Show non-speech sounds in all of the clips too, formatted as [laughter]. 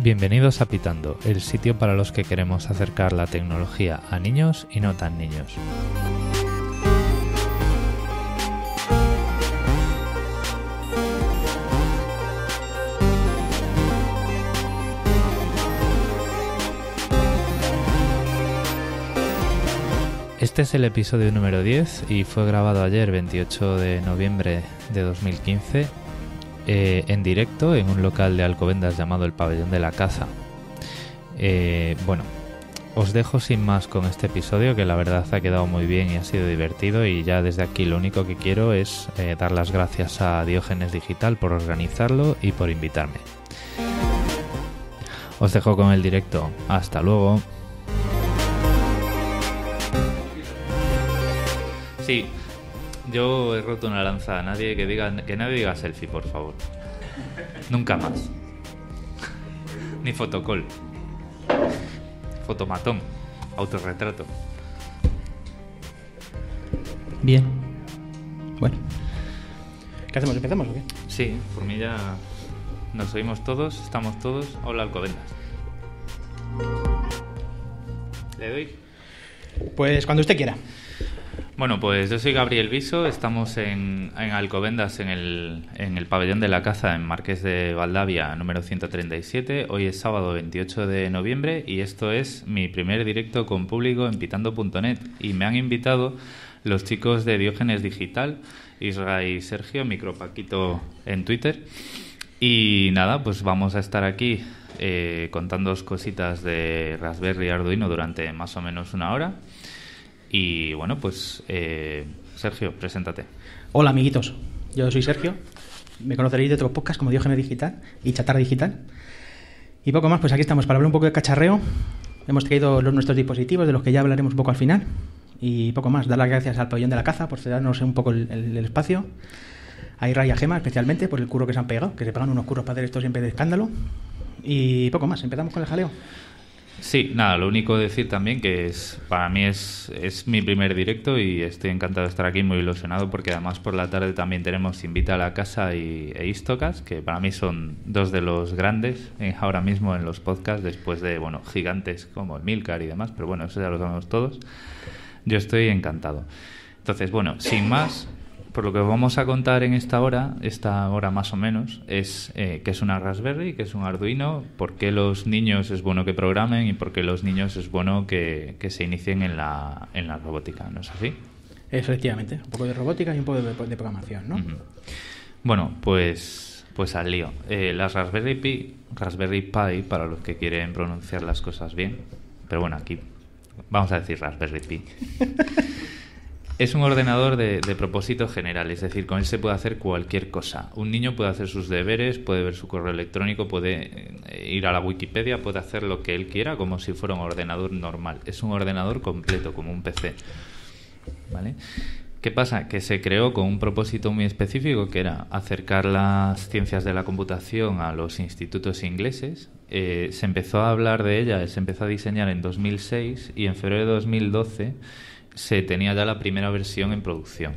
Bienvenidos a Pitando, el sitio para los que queremos acercar la tecnología a niños y no tan niños. Este es el episodio número 10 y fue grabado ayer 28 de noviembre de 2015 eh, en directo en un local de Alcobendas llamado el Pabellón de la Caza. Eh, bueno, os dejo sin más con este episodio que la verdad ha quedado muy bien y ha sido divertido y ya desde aquí lo único que quiero es eh, dar las gracias a Diógenes Digital por organizarlo y por invitarme. Os dejo con el directo. Hasta luego. Sí, yo he roto una lanza a nadie que diga que nadie diga selfie, por favor. Nunca más. Ni fotocol. Fotomatón. Autorretrato. Bien. Bueno. ¿Qué hacemos? ¿Empezamos o qué? Sí, por mí ya nos oímos todos, estamos todos. Hola, Alcobendas. ¿Le doy? Pues cuando usted quiera. Bueno, pues yo soy Gabriel Viso, estamos en, Alcobendas, en el, pabellón de la caza, en Marqués de Valdavia, número 137. Hoy es sábado 28 de noviembre y esto es mi primer directo con público en pitando.net. Y me han invitado los chicos de Diógenes Digital, Israel y Sergio, micropaquito en Twitter. Y nada, pues vamos a estar aquí eh, contando cositas de Raspberry y Arduino durante más o menos una hora. Y bueno, pues eh, Sergio, preséntate. Hola amiguitos, yo soy Sergio, me conoceréis de otros podcasts como Diógenes Digital y Chatar Digital. Y poco más, pues aquí estamos para hablar un poco de cacharreo. Hemos traído los, nuestros dispositivos, de los que ya hablaremos un poco al final. Y poco más, dar las gracias al pabellón de la caza por cedernos un poco el, espacio. A Raya y Gema especialmente por el curro que se han pegado, que se pegan unos curros para hacer esto siempre de escándalo. Y poco más, empezamos con el jaleo. Sí, nada, lo único decir también que es para mí es, mi primer directo y estoy encantado de estar aquí, muy ilusionado porque además por la tarde también tenemos Invita a la Casa y, e Istocas, que para mí son dos de los grandes eh, ahora mismo en los podcasts, después de, bueno, gigantes como el Milcar y demás, pero bueno, eso ya lo sabemos todos. Yo estoy encantado. Entonces, bueno, sin más, por lo que vamos a contar en esta hora, esta hora más o menos, es eh, que es una Raspberry, que es un Arduino, por qué los niños es bueno que programen y por qué los niños es bueno que, se inicien en la, en la robótica, ¿no es así? Efectivamente, un poco de robótica y un poco de, programación, ¿no? Bueno, pues, pues al lío. Eh, las Raspberry Pi, Raspberry Pi, para los que quieren pronunciar las cosas bien, pero bueno, aquí vamos a decir Raspberry Pi. [laughs] Es un ordenador de, propósito general, es decir, con él se puede hacer cualquier cosa. Un niño puede hacer sus deberes, puede ver su correo electrónico, puede eh, ir a la Wikipedia, puede hacer lo que él quiera como si fuera un ordenador normal. Es un ordenador completo, como un PC. ¿Vale? ¿Qué pasa? Que se creó con un propósito muy específico, que era acercar las ciencias de la computación a los institutos ingleses. Eh, se empezó a hablar de ella, se empezó a diseñar en 2006 y en febrero de 2012 se tenía ya la primera versión en producción.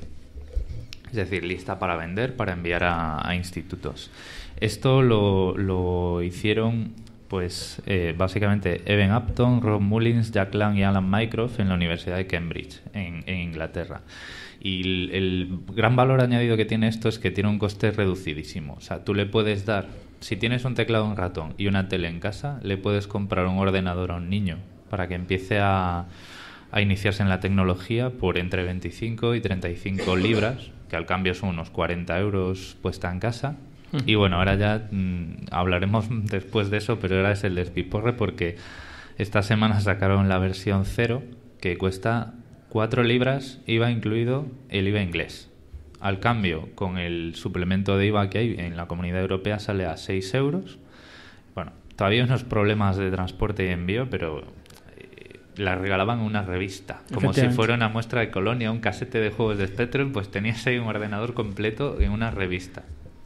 Es decir, lista para vender, para enviar a, institutos. Esto lo, hicieron pues eh, básicamente Evan Upton, Rob Mullins, Jack Lang y Alan Mycroft en la Universidad de Cambridge, en, Inglaterra. Y el, gran valor añadido que tiene esto es que tiene un coste reducidísimo. O sea, tú le puedes dar, si tienes un teclado, un ratón y una tele en casa, le puedes comprar un ordenador a un niño para que empiece a, a iniciarse en la tecnología por entre 25 y 35 libras, que al cambio son unos 40 euros puesta en casa. Mm. Y bueno, ahora ya mm, hablaremos después de eso, pero ahora es el despiporre porque esta semana sacaron la versión 0, que cuesta 4 libras, IVA incluido el IVA inglés. Al cambio, con el suplemento de IVA que hay en la comunidad europea sale a 6 euros. Bueno, todavía unos problemas de transporte y envío, pero ...la regalaban en una revista, como si fuera una muestra de colonia, un casete de juegos de Spectrum, pues tenías ahí un ordenador completo en una revista,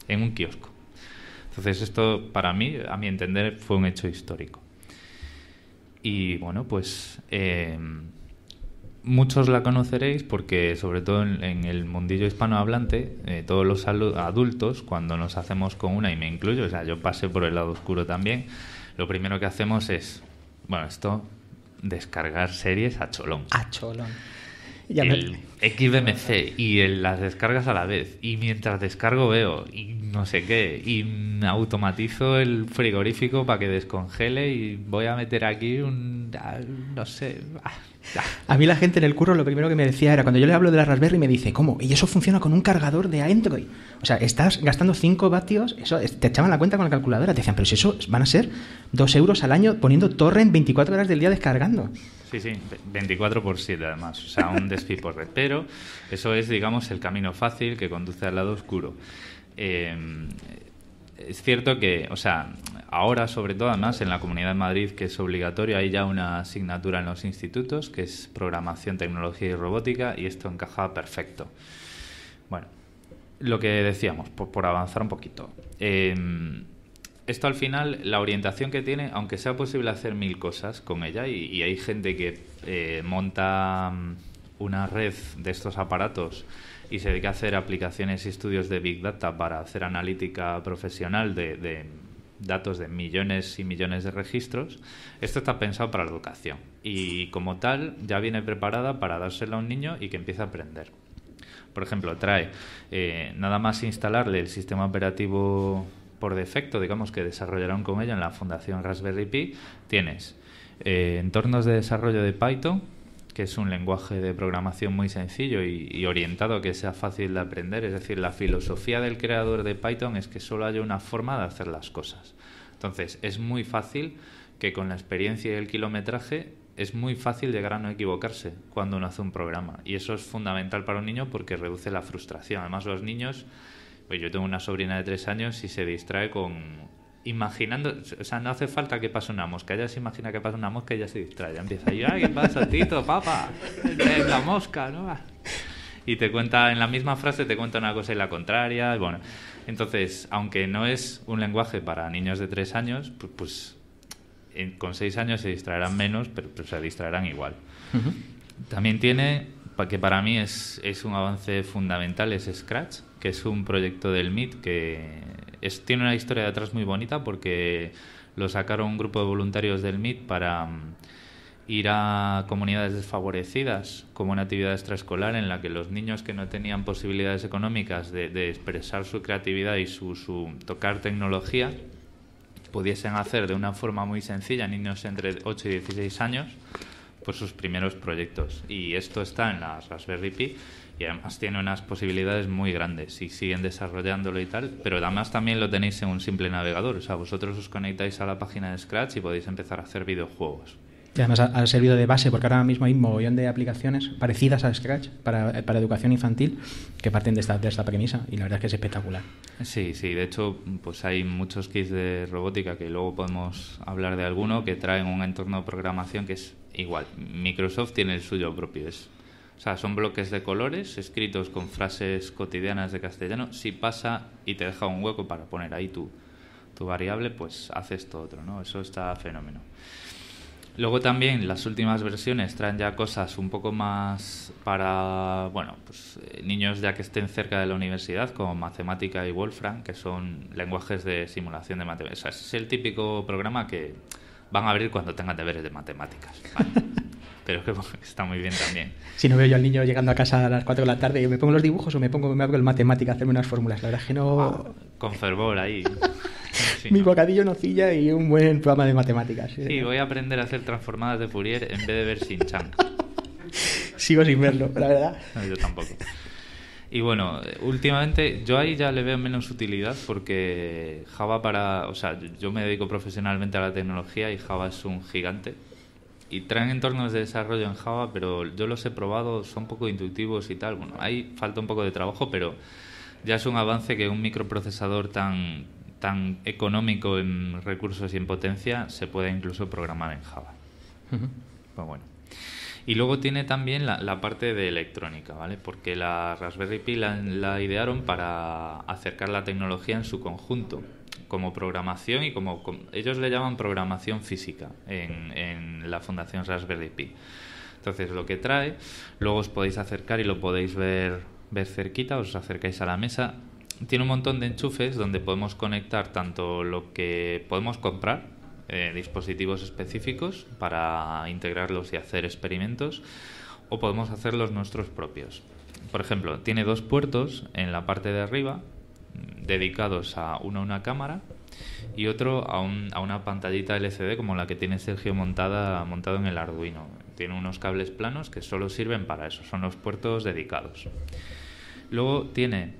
en un kiosco. Entonces esto para mí, a mi entender, fue un hecho histórico. Y bueno, pues eh, muchos la conoceréis porque sobre todo en, el mundillo hispanohablante, eh, todos los adultos, cuando nos hacemos con una, y me incluyo, o sea, yo pasé por el lado oscuro también, lo primero que hacemos es, bueno, esto descargar series a cholón. A cholón. Ya el XBMC y las descargas a la vez. Y mientras descargo veo y no sé qué. Y automatizo el frigorífico para que descongele y voy a meter aquí un... Ah, no sé... Ah, a mí la gente en el curro lo primero que me decía era cuando yo le hablo de la Raspberry me dice, ¿cómo? ¿Y eso funciona con un cargador de Android? O sea, estás gastando 5 vatios, eso te echaban la cuenta con la calculadora, te decían, pero si eso van a ser 2 euros al año poniendo torrent 24 horas del día descargando. Sí, sí, 24 por 7 además, o sea, un red, Pero eso es, digamos, el camino fácil que conduce al lado oscuro. Eh, es cierto que, o sea, ahora sobre todo, además en la Comunidad de Madrid, que es obligatorio, hay ya una asignatura en los institutos que es programación, tecnología y robótica, y esto encaja perfecto. Bueno, lo que decíamos, por, avanzar un poquito. Em, esto al final, la orientación que tiene, aunque sea posible hacer mil cosas con ella, y, hay gente que eh, monta mm, una red de estos aparatos y se dedica a hacer aplicaciones y estudios de Big Data para hacer analítica profesional de, datos de millones y millones de registros, esto está pensado para la educación y como tal ya viene preparada para dársela a un niño y que empiece a aprender. Por ejemplo, trae eh, nada más instalarle el sistema operativo por defecto, digamos que desarrollaron con ella en la fundación Raspberry Pi, tienes eh, entornos de desarrollo de Python, que es un lenguaje de programación muy sencillo y, orientado a que sea fácil de aprender. Es decir, la filosofía del creador de Python es que solo haya una forma de hacer las cosas. Entonces, es muy fácil que con la experiencia y el kilometraje es muy fácil llegar a no equivocarse cuando uno hace un programa. Y eso es fundamental para un niño porque reduce la frustración. Además, los niños, pues yo tengo una sobrina de tres años y se distrae con imaginando, o sea, no hace falta que pase una mosca, ella se imagina que pasa una mosca y ya se distrae, ya empieza yo, ay, ¿qué pasa, Tito, papá? Es la mosca, ¿no? Y te cuenta, en la misma frase te cuenta una cosa y la contraria, bueno. Entonces, aunque no es un lenguaje para niños de tres años, pues, con seis años se distraerán menos, pero, se distraerán igual. También tiene que para mí es, es un avance fundamental es Scratch, que es un proyecto del MIT que tiene una historia de atrás muy bonita porque lo sacaron un grupo de voluntarios del MIT para mm, ir a comunidades desfavorecidas como una actividad extraescolar en la que los niños que no tenían posibilidades económicas de, expresar su creatividad y su, su, tocar tecnología pudiesen hacer de una forma muy sencilla niños entre 8 y 16 años por pues, sus primeros proyectos. Y esto está en la Raspberry Pi y además tiene unas posibilidades muy grandes y siguen desarrollándolo y tal, pero además también lo tenéis en un simple navegador, o sea, vosotros os conectáis a la página de Scratch y podéis empezar a hacer videojuegos. Y además ha servido de base, porque ahora mismo hay un montón de aplicaciones parecidas a Scratch para, eh, para educación infantil que parten de esta, de esta premisa y la verdad es que es espectacular. Sí, sí, de hecho pues hay muchos kits de robótica que luego podemos hablar de alguno que traen un entorno de programación que es igual, Microsoft tiene el suyo propio. Es, o sea, son bloques de colores escritos con frases cotidianas de castellano. Si pasa y te deja un hueco para poner ahí tu, tu variable, pues haces todo otro, ¿no? Eso está fenómeno. Luego también las últimas versiones traen ya cosas un poco más para, bueno, pues eh, niños ya que estén cerca de la universidad, como Matemática y Wolfram, que son lenguajes de simulación de matemáticas. es el típico programa que van a abrir cuando tengan deberes de matemáticas. [laughs] Pero es que [laughs] está muy bien también. Si no veo yo al niño llegando a casa a las 4 de la tarde y me pongo los dibujos o me pongo me hago el matemática, hacerme unas fórmulas. La verdad es que no. con fervor ahí. [laughs] Mi bocadillo nocilla y un buen programa de matemáticas. Sí, voy a aprender a hacer transformadas de Fourier en vez de ver Sin Chan. Sigo sin verlo, la verdad. No, yo tampoco. Y bueno, últimamente yo ahí ya le veo menos utilidad porque Java para, o sea, yo me dedico profesionalmente a la tecnología y Java es un gigante. Y traen entornos de desarrollo en Java, pero yo los he probado, son poco intuitivos y tal. Bueno, ahí falta un poco de trabajo, pero ya es un avance que un microprocesador tan, tan económico en recursos y en potencia se pueda incluso programar en Java. Pues bueno. Y luego tiene también la, parte de electrónica, ¿vale? Porque la Raspberry Pi la, idearon para acercar la tecnología en su conjunto como programación y como, ellos le llaman programación física en, la Fundación Raspberry Pi. Entonces lo que trae, luego os podéis acercar y lo podéis ver, ver cerquita, os acercáis a la mesa. Tiene un montón de enchufes donde podemos conectar tanto lo que podemos comprar, eh, dispositivos específicos para integrarlos y hacer experimentos o podemos hacerlos nuestros propios. Por ejemplo, tiene dos puertos en la parte de arriba mm, dedicados a uno una cámara y otro a, a una pantallita LCD como la que tiene Sergio montada montado en el Arduino. Tiene unos cables planos que solo sirven para eso, son los puertos dedicados. Luego tiene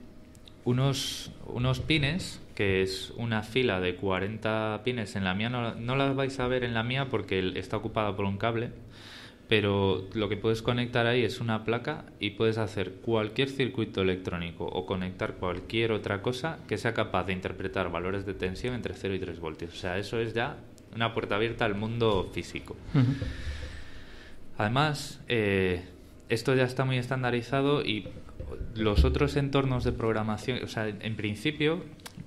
unos, unos pines que es una fila de 40 pines. En la mía no, las vais a ver en la mía porque está ocupada por un cable, pero lo que puedes conectar ahí es una placa y puedes hacer cualquier circuito electrónico o conectar cualquier otra cosa que sea capaz de interpretar valores de tensión entre 0 y 3 voltios. O sea, eso es ya una puerta abierta al mundo físico. Además, eh, esto ya está muy estandarizado y los otros entornos de programación, o sea, en principio,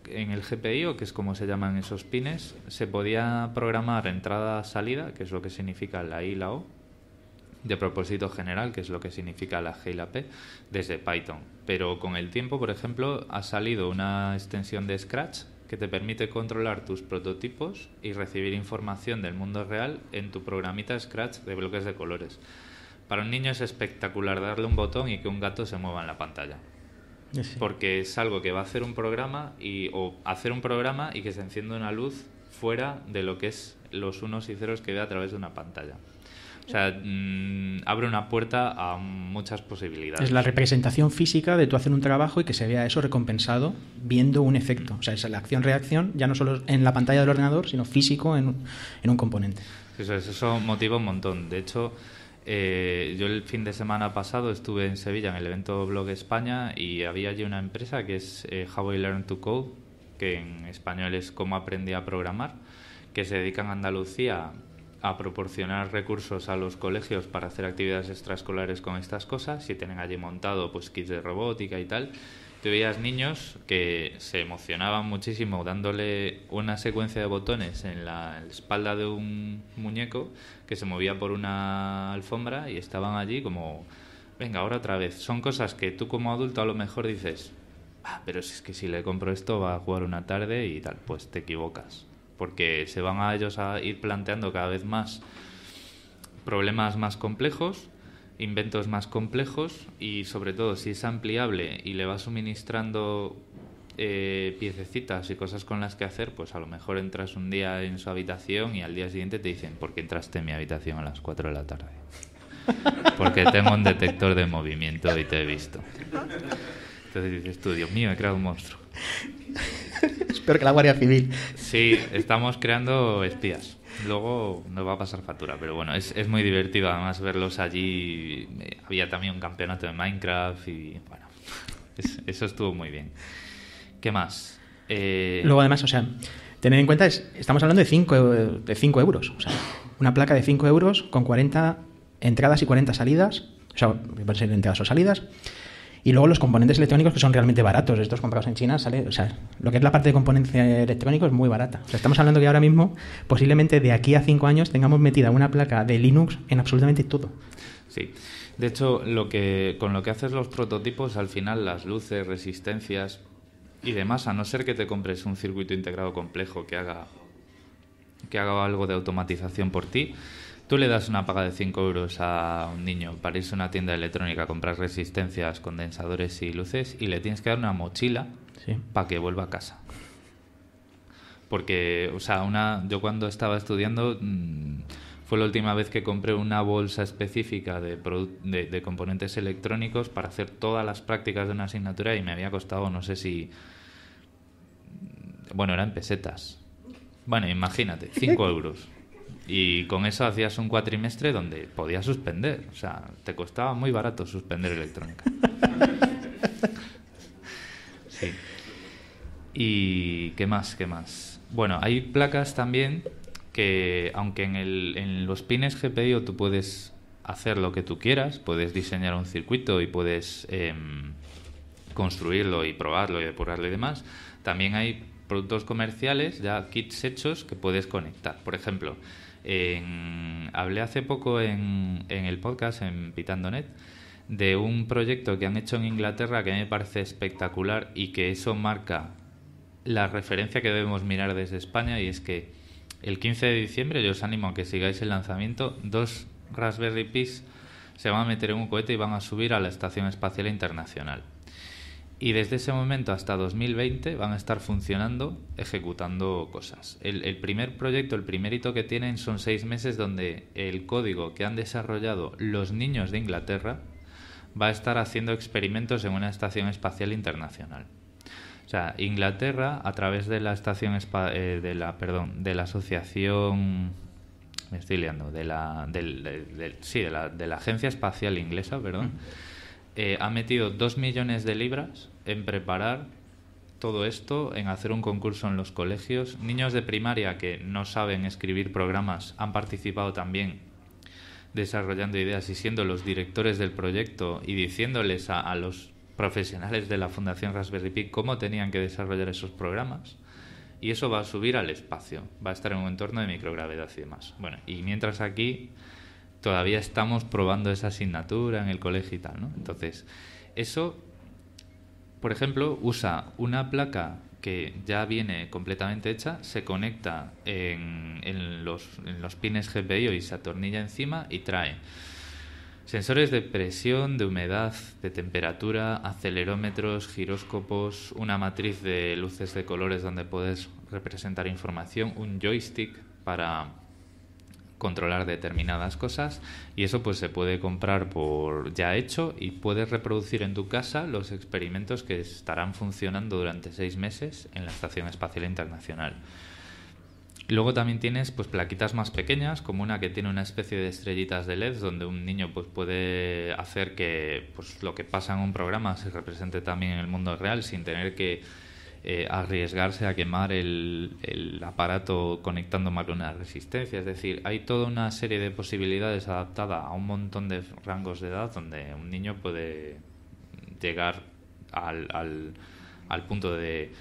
en el GPI, que es como se llaman esos pines, se podía programar entrada-salida, que es lo que significa la I y la O, de propósito general, que es lo que significa la G y la P, desde Python. Pero con el tiempo, por ejemplo, ha salido una extensión de Scratch que te permite controlar tus prototipos y recibir información del mundo real en tu programita Scratch de bloques de colores. Para un niño es espectacular darle un botón y que un gato se mueva en la pantalla. Porque es algo que va a hacer un programa y, o hacer un programa y que se encienda una luz fuera de lo que es los unos y ceros que ve a través de una pantalla. O sea, mm, abre una puerta a muchas posibilidades. Es la representación física de tú hacer un trabajo y que se vea eso recompensado viendo un efecto. O sea, es la acción-reacción, ya no solo en la pantalla del ordenador, sino físico en, en un componente. Eso, eso motiva un montón. De hecho, eh, yo el fin de semana pasado estuve en Sevilla en el evento Blog España y había allí una empresa que es eh, How I Learn to Code, que en español es Cómo aprendí a programar, que se dedica en Andalucía a proporcionar recursos a los colegios para hacer actividades extraescolares con estas cosas y tienen allí montado pues kits de robótica y tal te veías niños que se emocionaban muchísimo dándole una secuencia de botones en la espalda de un muñeco que se movía por una alfombra y estaban allí como, venga, ahora otra vez. Son cosas que tú como adulto a lo mejor dices, ah, pero si es que si le compro esto va a jugar una tarde y tal, pues te equivocas. Porque se van a ellos a ir planteando cada vez más problemas más complejos inventos más complejos y sobre todo si es ampliable y le va suministrando eh, piececitas y cosas con las que hacer, pues a lo mejor entras un día en su habitación y al día siguiente te dicen, ¿por qué entraste en mi habitación a las 4 de la tarde? [laughs] Porque tengo un detector de movimiento y te he visto. Entonces dices tú, Dios mío, he creado un monstruo. Espero que la Guardia Civil. Sí, estamos creando espías luego no va a pasar factura, pero bueno, es, es muy divertido además verlos allí. Eh, había también un campeonato de Minecraft y bueno, eso estuvo muy bien. ¿Qué más? Eh, luego además, o sea, tener en cuenta, es, estamos hablando de 5 de cinco euros, o sea, una placa de 5 euros con 40 entradas y 40 salidas, o sea, pueden ser entradas o salidas, y luego los componentes electrónicos que son realmente baratos. Estos comprados en China sale, o sea, lo que es la parte de componentes electrónicos es muy barata. estamos hablando que ahora mismo, posiblemente de aquí a cinco años, tengamos metida una placa de Linux en absolutamente todo. Sí. De hecho, lo que, con lo que haces los prototipos, al final las luces, resistencias y demás, a no ser que te compres un circuito integrado complejo que que haga algo de automatización por ti, Tú le das una paga de 5 euros a un niño para irse a una tienda electrónica a comprar resistencias, condensadores y luces y le tienes que dar una mochila para que vuelva a casa. Porque, o sea, una, yo cuando estaba estudiando mm, fue la última vez que compré una bolsa específica de, de componentes electrónicos para hacer todas las prácticas de una asignatura y me había costado, no sé si... Bueno, eran pesetas. Bueno, imagínate, 5 [laughs] euros. Y con eso hacías un cuatrimestre donde podías suspender. O sea, te costaba muy barato suspender electrónica. [laughs] sí. ¿Y qué más? ¿Qué más? Bueno, hay placas también que, aunque en, el, en los pines GPIO tú puedes hacer lo que tú quieras, puedes diseñar un circuito y puedes em, construirlo y probarlo y depurarlo y demás, también hay productos comerciales, ya kits hechos que puedes conectar. Por ejemplo, hablé hace poco en, el podcast, en Pitandonet, de un proyecto que han hecho en Inglaterra que me parece espectacular y que eso marca la referencia que debemos mirar desde España y es que el 15 de diciembre, yo os animo a que sigáis el lanzamiento, dos Raspberry Pis se van a meter en un cohete y van a subir a la Estación Espacial Internacional. Y desde ese momento hasta 2020 van a estar funcionando, ejecutando cosas. El, primer proyecto, el primer hito que tienen son seis meses donde el código que han desarrollado los niños de Inglaterra va a estar haciendo experimentos en una estación espacial internacional. O sea, Inglaterra, a través de la estación eh, de la, perdón, de la asociación me estoy liando, de la, sí, de la, Agencia Espacial Inglesa, perdón. Eh, ha metido dos millones de libras en preparar todo esto, en hacer un concurso en los colegios. Niños de primaria que no saben escribir programas han participado también desarrollando ideas y siendo los directores del proyecto y diciéndoles a, a los profesionales de la Fundación Raspberry Pi cómo tenían que desarrollar esos programas. Y eso va a subir al espacio, va a estar en un entorno de microgravedad y demás. Bueno, y mientras aquí todavía estamos probando esa asignatura en el colegio y tal, ¿no? Entonces, eso, por ejemplo, usa una placa que ya viene completamente hecha, se conecta en, los, en los pines GPIO y se atornilla encima y trae sensores de presión, de humedad, de temperatura, acelerómetros, giróscopos, una matriz de luces de colores donde puedes representar información, un joystick para controlar determinadas cosas y eso pues se puede comprar por ya hecho y puedes reproducir en tu casa los experimentos que estarán funcionando durante seis meses en la Estación Espacial Internacional. Luego también tienes pues plaquitas más pequeñas, como una que tiene una especie de estrellitas de LED donde un niño pues puede hacer que pues lo que pasa en un programa se represente también en el mundo real sin tener que eh, arriesgarse a quemar el, el aparato conectando con una resistencia. Es decir, hay toda una serie de posibilidades adaptada a un montón de rangos de edad donde un niño puede llegar al, punto de,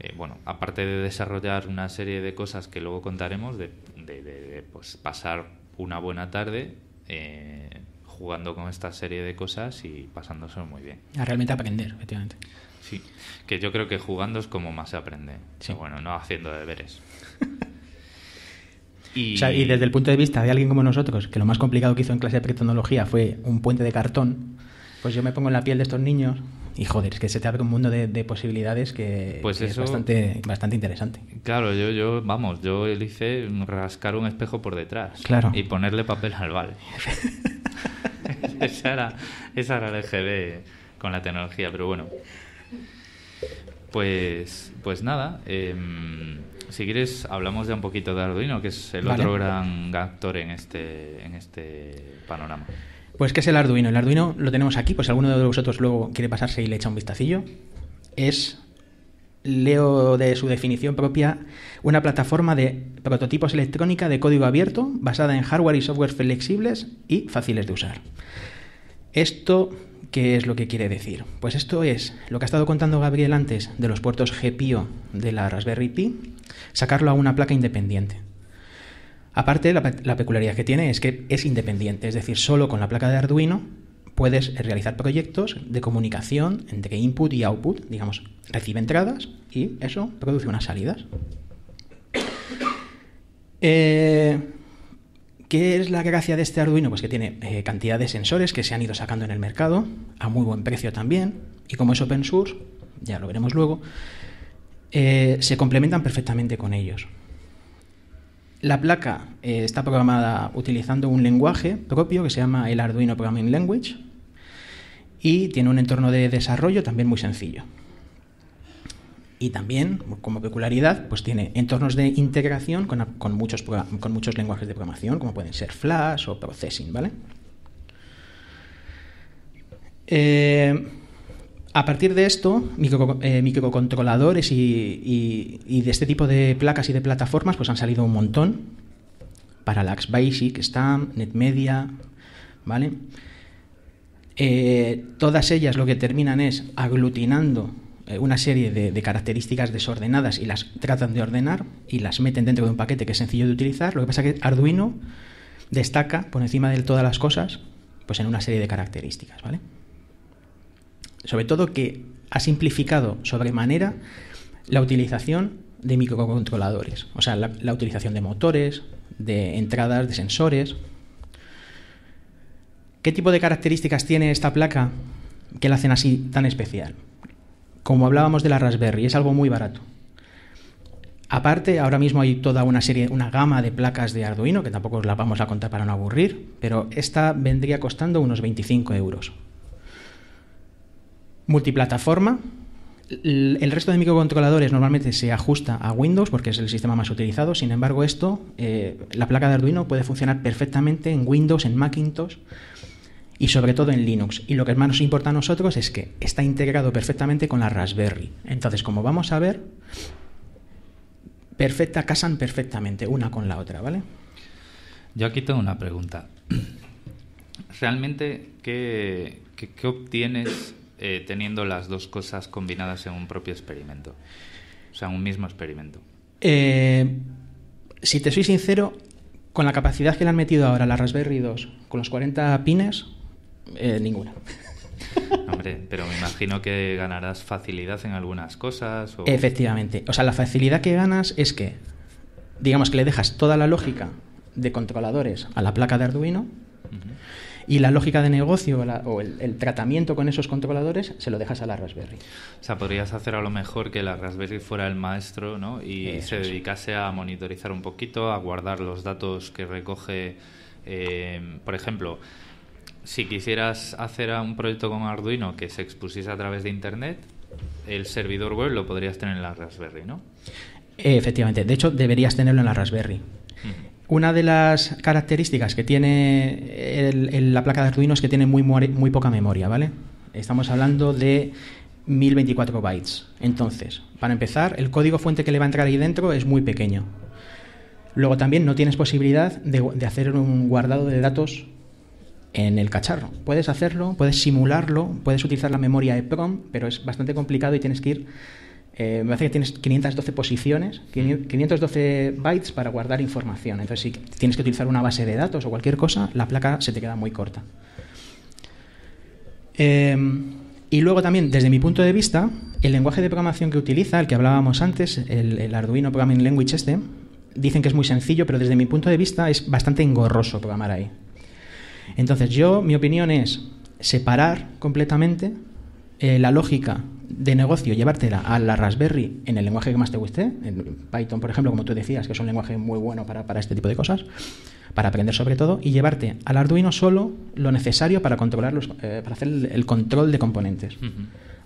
eh, bueno, aparte de desarrollar una serie de cosas que luego contaremos, de, pues, pasar una buena tarde. Eh, jugando con esta serie de cosas y pasándose muy bien. A realmente aprender, efectivamente que yo creo que jugando es como más se aprende. Bueno, no haciendo deberes. [laughs] y... y... desde el punto de vista de alguien como nosotros, que lo más complicado que hizo en clase de tecnología fue un puente de cartón, pues yo me pongo en la piel de estos niños y joder, es que se te abre un mundo de, posibilidades que, pues es bastante, bastante interesante. Claro, yo, yo, vamos, yo hice rascar un espejo por detrás y ponerle papel al vale. [laughs] [laughs] esa, era, esa era el EGB con la tecnología, pero bueno. Pues, pues nada, em, si quieres hablamos de un poquito de Arduino, que es el otro gran actor en este, en este panorama. Pues ¿qué es el Arduino? El Arduino lo tenemos aquí, pues alguno de vosotros luego quiere pasarse y le echa un vistacillo. Es, leo de su definición propia, una plataforma de prototipos electrónica de código abierto basada en hardware y software flexibles y fáciles de usar. Esto ¿Qué es lo que quiere decir? Pues esto es lo que ha estado contando Gabriel antes de los puertos GPIO de la Raspberry Pi, sacarlo a una placa independiente. Aparte, la, peculiaridad que tiene es que es independiente, es decir, solo con la placa de Arduino puedes realizar proyectos de comunicación entre input y output, digamos, recibe entradas y eso produce unas salidas. Eh, ¿Qué es la gracia de este Arduino? Pues que tiene eh, cantidad de sensores que se han ido sacando en el mercado, a muy buen precio también, y como es open source, ya lo veremos luego, eh, se complementan perfectamente con ellos. La placa eh, está programada utilizando un lenguaje propio que se llama el Arduino Programming Language y tiene un entorno de desarrollo también muy sencillo y también, como peculiaridad, pues tiene entornos de integración con, muchos, con muchos lenguajes de programación, como pueden ser Flash o Processing, ¿vale? Eh, a partir de esto, eh, microcontroladores y, de este tipo de placas y de plataformas pues han salido un montón. para Parallax Basic, Stam, NetMedia, ¿vale? Eh, todas ellas lo que terminan es aglutinando eh, una serie de, características desordenadas y las tratan de ordenar y las meten dentro de un paquete que es sencillo de utilizar. Lo que pasa es que Arduino destaca por encima de todas las cosas pues en una serie de características, ¿vale? Sobre todo que ha simplificado sobremanera la utilización de microcontroladores, o sea, la, la utilización de motores, de entradas, de sensores. ¿Qué tipo de características tiene esta placa que la hacen así tan especial? como hablábamos de la Raspberry, es algo muy barato. Aparte, ahora mismo hay toda una serie, una gama de placas de Arduino, que tampoco os las vamos a contar para no aburrir, pero esta vendría costando unos 25 euros. Multiplataforma. El resto de microcontroladores normalmente se ajusta a Windows porque es el sistema más utilizado. Sin embargo, esto, eh, la placa de Arduino puede funcionar perfectamente en Windows, en Macintosh y sobre todo en Linux. Y lo que más nos importa a nosotros es que está integrado perfectamente con la Raspberry. Entonces, como vamos a ver, perfecta, casan perfectamente una con la otra, ¿vale? Yo aquí tengo una pregunta. ¿Realmente qué, obtienes eh, teniendo las dos cosas combinadas en un propio experimento? O sea, un mismo experimento. Eh, si te soy sincero, con la capacidad que le han metido ahora la Raspberry 2, con los 40 pines, eh, ninguna. [laughs] Hombre, pero me imagino que ganarás facilidad en algunas cosas. O... Efectivamente. O sea, la facilidad que ganas es que, digamos que le dejas toda la lógica de controladores a la placa de Arduino y la lógica de negocio o el, tratamiento con esos controladores se lo dejas a la Raspberry. O sea, podrías hacer a lo mejor que la Raspberry fuera el maestro ¿no? y se dedicase a monitorizar un poquito, a guardar los datos que recoge, eh, por ejemplo si quisieras hacer un proyecto con Arduino que se expusiese a través de Internet, el servidor web lo podrías tener en la Raspberry, ¿no? Efectivamente, de hecho deberías tenerlo en la Raspberry. Una de las características que tiene la placa de Arduino es que tiene muy, muy poca memoria, ¿vale? Estamos hablando de 1024 bytes. Entonces, para empezar, el código fuente que le va a entrar ahí dentro es muy pequeño. Luego también no tienes posibilidad de hacer un guardado de datos en el cacharro. Puedes hacerlo, puedes simularlo, puedes utilizar la memoria de EPROM, pero es bastante complicado y tienes que ir. Eh, me parece que tienes 512 posiciones, 512 mm. bytes para guardar información. Entonces, si tienes que utilizar una base de datos o cualquier cosa, la placa se te queda muy corta. Em, y luego también, desde mi punto de vista, el lenguaje de programación que utiliza, el que hablábamos antes, el, el Arduino Programming Language este, dicen que es muy sencillo, pero desde mi punto de vista es bastante engorroso programar ahí. Entonces yo, mi opinión es separar completamente eh, la lógica de negocio, llevártela a la Raspberry en el lenguaje que más te guste, en Python, por ejemplo, como tú decías, que es un lenguaje muy bueno para, este tipo de cosas, para aprender sobre todo, y llevarte al Arduino solo lo necesario para controlar eh, para hacer el, control de componentes.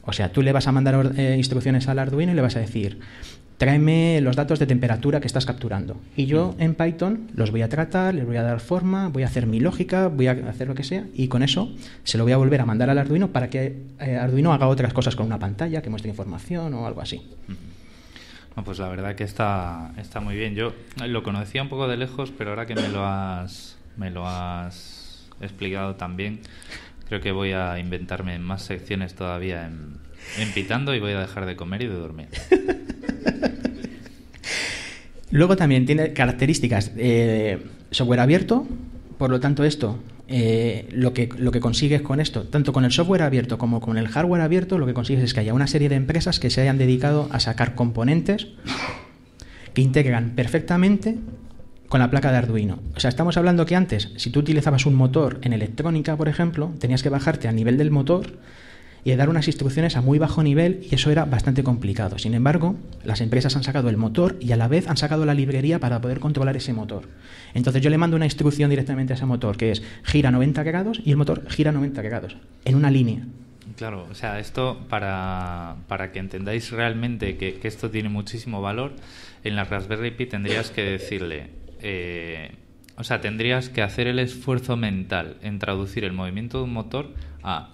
O sea, tú le vas a mandar eh, instrucciones al Arduino y le vas a decir, tráeme los datos de temperatura que estás capturando. Y yo mm. en Python los voy a tratar, les voy a dar forma, voy a hacer mi lógica, voy a hacer lo que sea, y con eso se lo voy a volver a mandar al Arduino para que eh, Arduino haga otras cosas con una pantalla, que muestre información o algo así. No, pues la verdad que está, está muy bien. Yo lo conocía un poco de lejos, pero ahora que me lo has, me lo has explicado también, creo que voy a inventarme más secciones todavía en, Empitando y voy a dejar de comer y de dormir. [laughs] Luego también tiene características eh, software abierto, por lo tanto esto, eh, lo, que, lo que consigues con esto, tanto con el software abierto como con el hardware abierto, lo que consigues es que haya una serie de empresas que se hayan dedicado a sacar componentes que integran perfectamente con la placa de Arduino. O sea, estamos hablando que antes, si tú utilizabas un motor en electrónica, por ejemplo, tenías que bajarte al nivel del motor y dar unas instrucciones a muy bajo nivel y eso era bastante complicado. Sin embargo, las empresas han sacado el motor y a la vez han sacado la librería para poder controlar ese motor. Entonces yo le mando una instrucción directamente a ese motor que es gira 90 grados y el motor gira 90 grados en una línea. Claro, o sea, esto para, que entendáis realmente que, esto tiene muchísimo valor, en la Raspberry Pi tendrías que decirle... Eh, o sea, tendrías que hacer el esfuerzo mental en traducir el movimiento de un motor a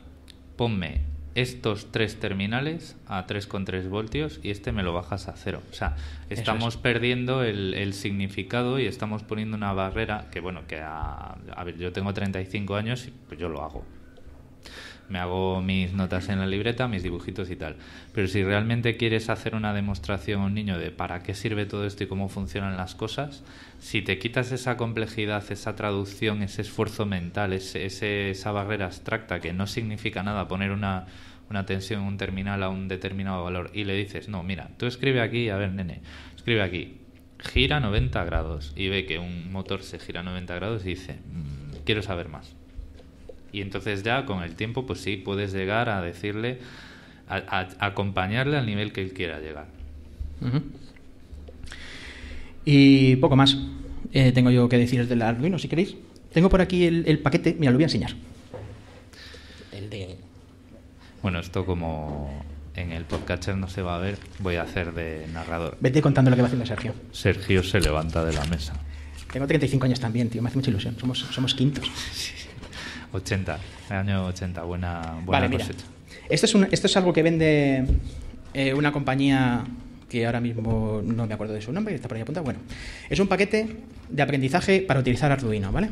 ponme estos tres terminales a 3,3 voltios y este me lo bajas a cero. O sea, estamos perdiendo el, significado y estamos poniendo una barrera que, bueno, que a, a ver, yo tengo 35 años y pues yo lo hago. Me hago mis notas en la libreta, mis dibujitos y tal. Pero si realmente quieres hacer una demostración un niño de para qué sirve todo esto y cómo funcionan las cosas, si te quitas esa complejidad, esa traducción, ese esfuerzo mental, ese, esa barrera abstracta que no significa nada poner una, una tensión, un terminal a un determinado valor y le dices, no, mira, tú escribe aquí, a ver, nene, escribe aquí, gira 90 grados y ve que un motor se gira 90 grados y dice, mm, quiero saber más. Y entonces ya con el tiempo, pues sí, puedes llegar a decirle, a, acompañarle al nivel que él quiera llegar. Y poco más eh, tengo yo que decir del Arduino, si queréis. Tengo por aquí el, el paquete, mira, lo voy a enseñar. El de bueno, esto como en el podcast no se va a ver, voy a hacer de narrador. Vete contando lo que va haciendo Sergio. Sergio se levanta de la mesa. Tengo 35 años también, tío, me hace mucha ilusión. Somos, somos quintos. 80, [laughs] año 80, buena, buena cosecha. esto, es esto es algo que vende eh, una compañía que ahora mismo no me acuerdo de su nombre, está por ahí apuntado. Bueno, es un paquete de aprendizaje para utilizar Arduino, ¿vale?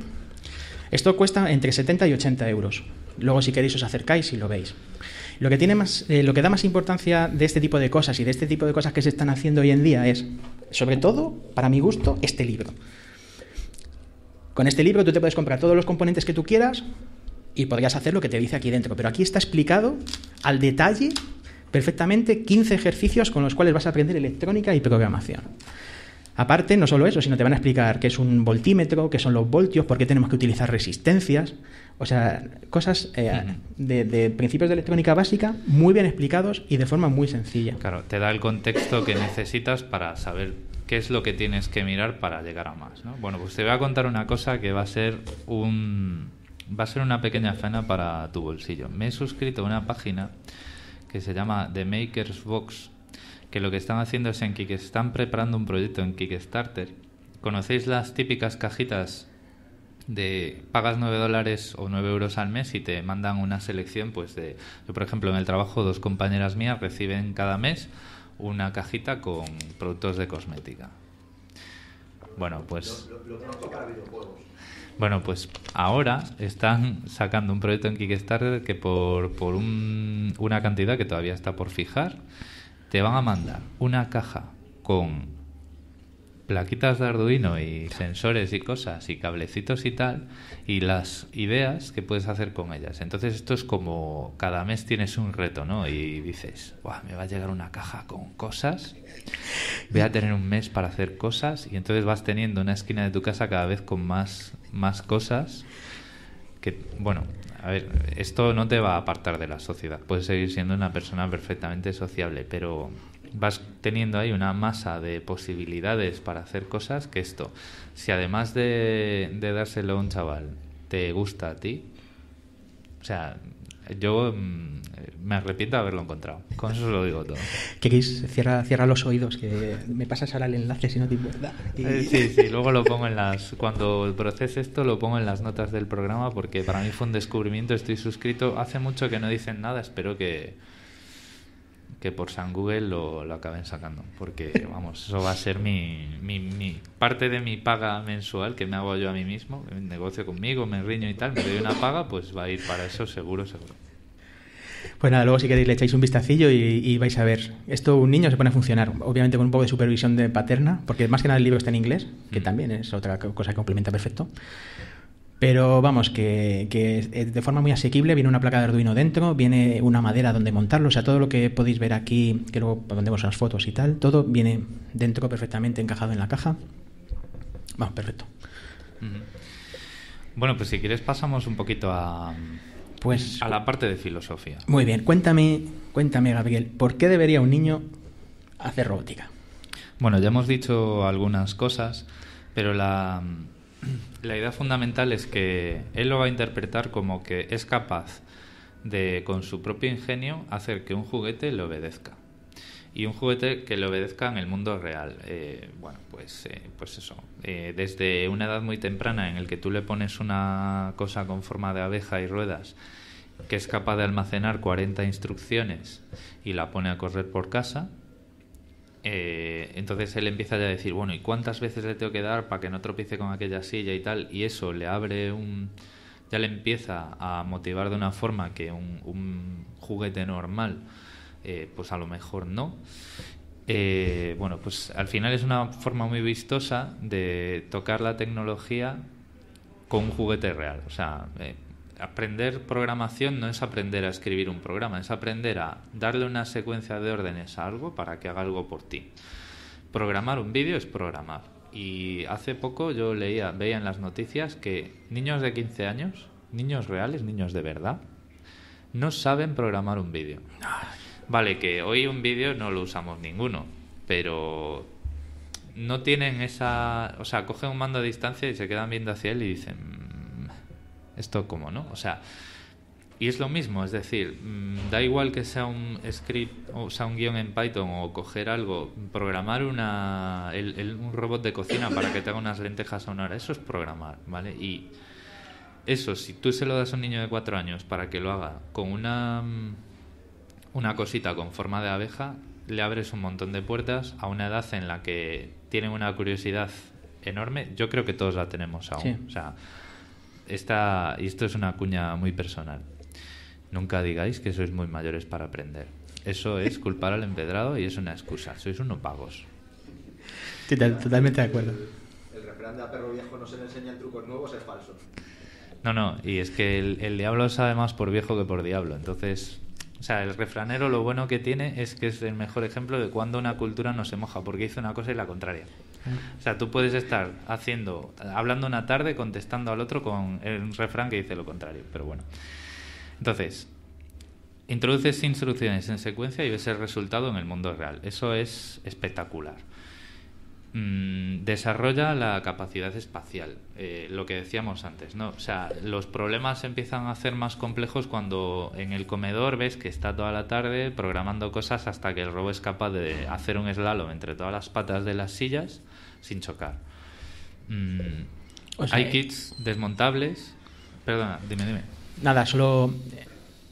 Esto cuesta entre 70 y 80 euros. Luego, si queréis, os acercáis y lo veis. Lo que, tiene más, eh, lo que da más importancia de este tipo de cosas y de este tipo de cosas que se están haciendo hoy en día es, sobre todo, para mi gusto, este libro. Con este libro tú te puedes comprar todos los componentes que tú quieras y podrías hacer lo que te dice aquí dentro. Pero aquí está explicado al detalle perfectamente 15 ejercicios con los cuales vas a aprender electrónica y programación. Aparte, no solo eso, sino te van a explicar qué es un voltímetro, qué son los voltios, por qué tenemos que utilizar resistencias. O sea, cosas eh, de, principios de electrónica básica muy bien explicados y de forma muy sencilla. Claro, te da el contexto que necesitas para saber qué es lo que tienes que mirar para llegar a más. Bueno, pues te voy a contar una cosa que va a ser un va a ser una pequeña cena para tu bolsillo. Me he suscrito a una página que se llama The Makers Box que lo que están haciendo es en Kickstarter están preparando un proyecto en Kickstarter. ¿Conocéis las típicas cajitas de pagas 9 dólares o 9 euros al mes y te mandan una selección? Pues de, yo por ejemplo en el trabajo dos compañeras mías reciben cada mes una cajita con productos de cosmética. Bueno, pues... Bueno, pues ahora están sacando un proyecto en Kickstarter que por, por una cantidad que todavía está por fijar, te van a mandar una caja con plaquitas de Arduino y sensores y cosas y cablecitos y tal y las ideas que puedes hacer con ellas. Entonces esto es como cada mes tienes un reto, ¿no? Y dices, me va a llegar una caja con cosas, voy a tener un mes para hacer cosas y entonces vas teniendo una esquina de tu casa cada vez con más, más cosas bueno, a ver, esto no te va a apartar de la sociedad. Puedes seguir siendo una persona perfectamente sociable, pero vas teniendo ahí una masa de posibilidades para hacer cosas que esto, si además de, de dárselo a un chaval, te gusta a ti, o sea, yo mm, me arrepiento de haberlo encontrado. Con eso lo digo todo. Queréis, cierra, cierra los oídos, que me pasas ahora el enlace si no te importa. Eh, sí, sí, luego lo pongo en las. Cuando procese esto, lo pongo en las notas del programa porque para mí fue un descubrimiento. Estoy suscrito. Hace mucho que no dicen nada, espero que por San Google lo, acaben sacando. Porque, vamos, eso va a ser mi, mi, parte de mi paga mensual que me hago yo a mí mismo. Negocio conmigo, me riño y tal, me doy una paga, pues va a ir para eso seguro, seguro. Pues nada, luego si queréis le echáis un vistacillo y, vais a ver. Esto un niño se pone a funcionar, obviamente con un poco de supervisión de paterna, porque más que nada el libro está en inglés, que también es otra cosa que complementa perfecto. Pero vamos, que, de forma muy asequible viene una placa de Arduino dentro, viene una madera donde montarlo, o sea, todo lo que podéis ver aquí, que luego pondremos las fotos y tal, todo viene dentro perfectamente encajado en la caja. Vamos, perfecto. Bueno, pues si quieres pasamos un poquito a, pues, a la parte de filosofía. Muy bien, cuéntame, cuéntame Gabriel, ¿por qué debería un niño hacer robótica? Bueno, ya hemos dicho algunas cosas, pero la, la idea fundamental es que él lo va a interpretar como que es capaz de, con su propio ingenio, hacer que un juguete le obedezca. Y un juguete que le obedezca en el mundo real. Eh, bueno, pues, eh, pues eso. Eh, desde una edad muy temprana en el que tú le pones una cosa con forma de abeja y ruedas que es capaz de almacenar 40 instrucciones y la pone a correr por casa, eh, entonces él empieza ya a decir, bueno, ¿y cuántas veces le tengo que dar para que no tropiece con aquella silla y tal? Y eso le abre un... ya le empieza a motivar de una forma que un, juguete normal, eh, pues a lo mejor no. Eh, bueno, pues al final es una forma muy vistosa de tocar la tecnología con un juguete real. O sea, aprender programación no es aprender a escribir un programa, es aprender a darle una secuencia de órdenes a algo para que haga algo por ti. Programar un vídeo es programar. Y hace poco yo leía, veía en las noticias que niños de 15 años, niños reales, niños de verdad, no saben programar un vídeo. Vale, que hoy un vídeo no lo usamos ninguno, pero no tienen esa... O sea, cogen un mando a distancia y se quedan viendo hacia él y dicen, esto como, ¿no? O sea, y es lo mismo, es decir, mm, da igual que sea un script o sea un guión en Python o coger algo, programar una, un robot de cocina para que te haga unas lentejas a una hora, eso es programar, ¿vale? Y eso, si tú se lo das a un niño de cuatro años para que lo haga con una, mm, una cosita con forma de abeja, le abres un montón de puertas a una edad en la que tiene una curiosidad enorme. Yo creo que todos la tenemos aún. O sea, esta, y esto es una cuña muy personal. Nunca digáis que sois muy mayores para aprender. Eso es [laughs] culpar al empedrado y es una excusa. Sois unos pagos. totalmente de acuerdo. El refrán de a perro viejo no se le enseñan trucos nuevos es falso. No, no, y es que el, el, diablo sabe más por viejo que por diablo. Entonces, o sea, el refranero lo bueno que tiene es que es el mejor ejemplo de cuando una cultura no se moja porque hizo una cosa y la contraria. O sea, tú puedes estar haciendo, hablando una tarde, contestando al otro con el refrán que dice lo contrario, pero bueno. Entonces, introduces instrucciones en secuencia y ves el resultado en el mundo real. Eso es espectacular. Mm, desarrolla la capacidad espacial, eh, lo que decíamos antes, ¿no? O sea, los problemas empiezan a ser más complejos cuando en el comedor ves que está toda la tarde programando cosas hasta que el robo es capaz de hacer un slalom entre todas las patas de las sillas sin chocar. Mm, hay eh, kits desmontables. Perdona, dime, dime. Nada, solo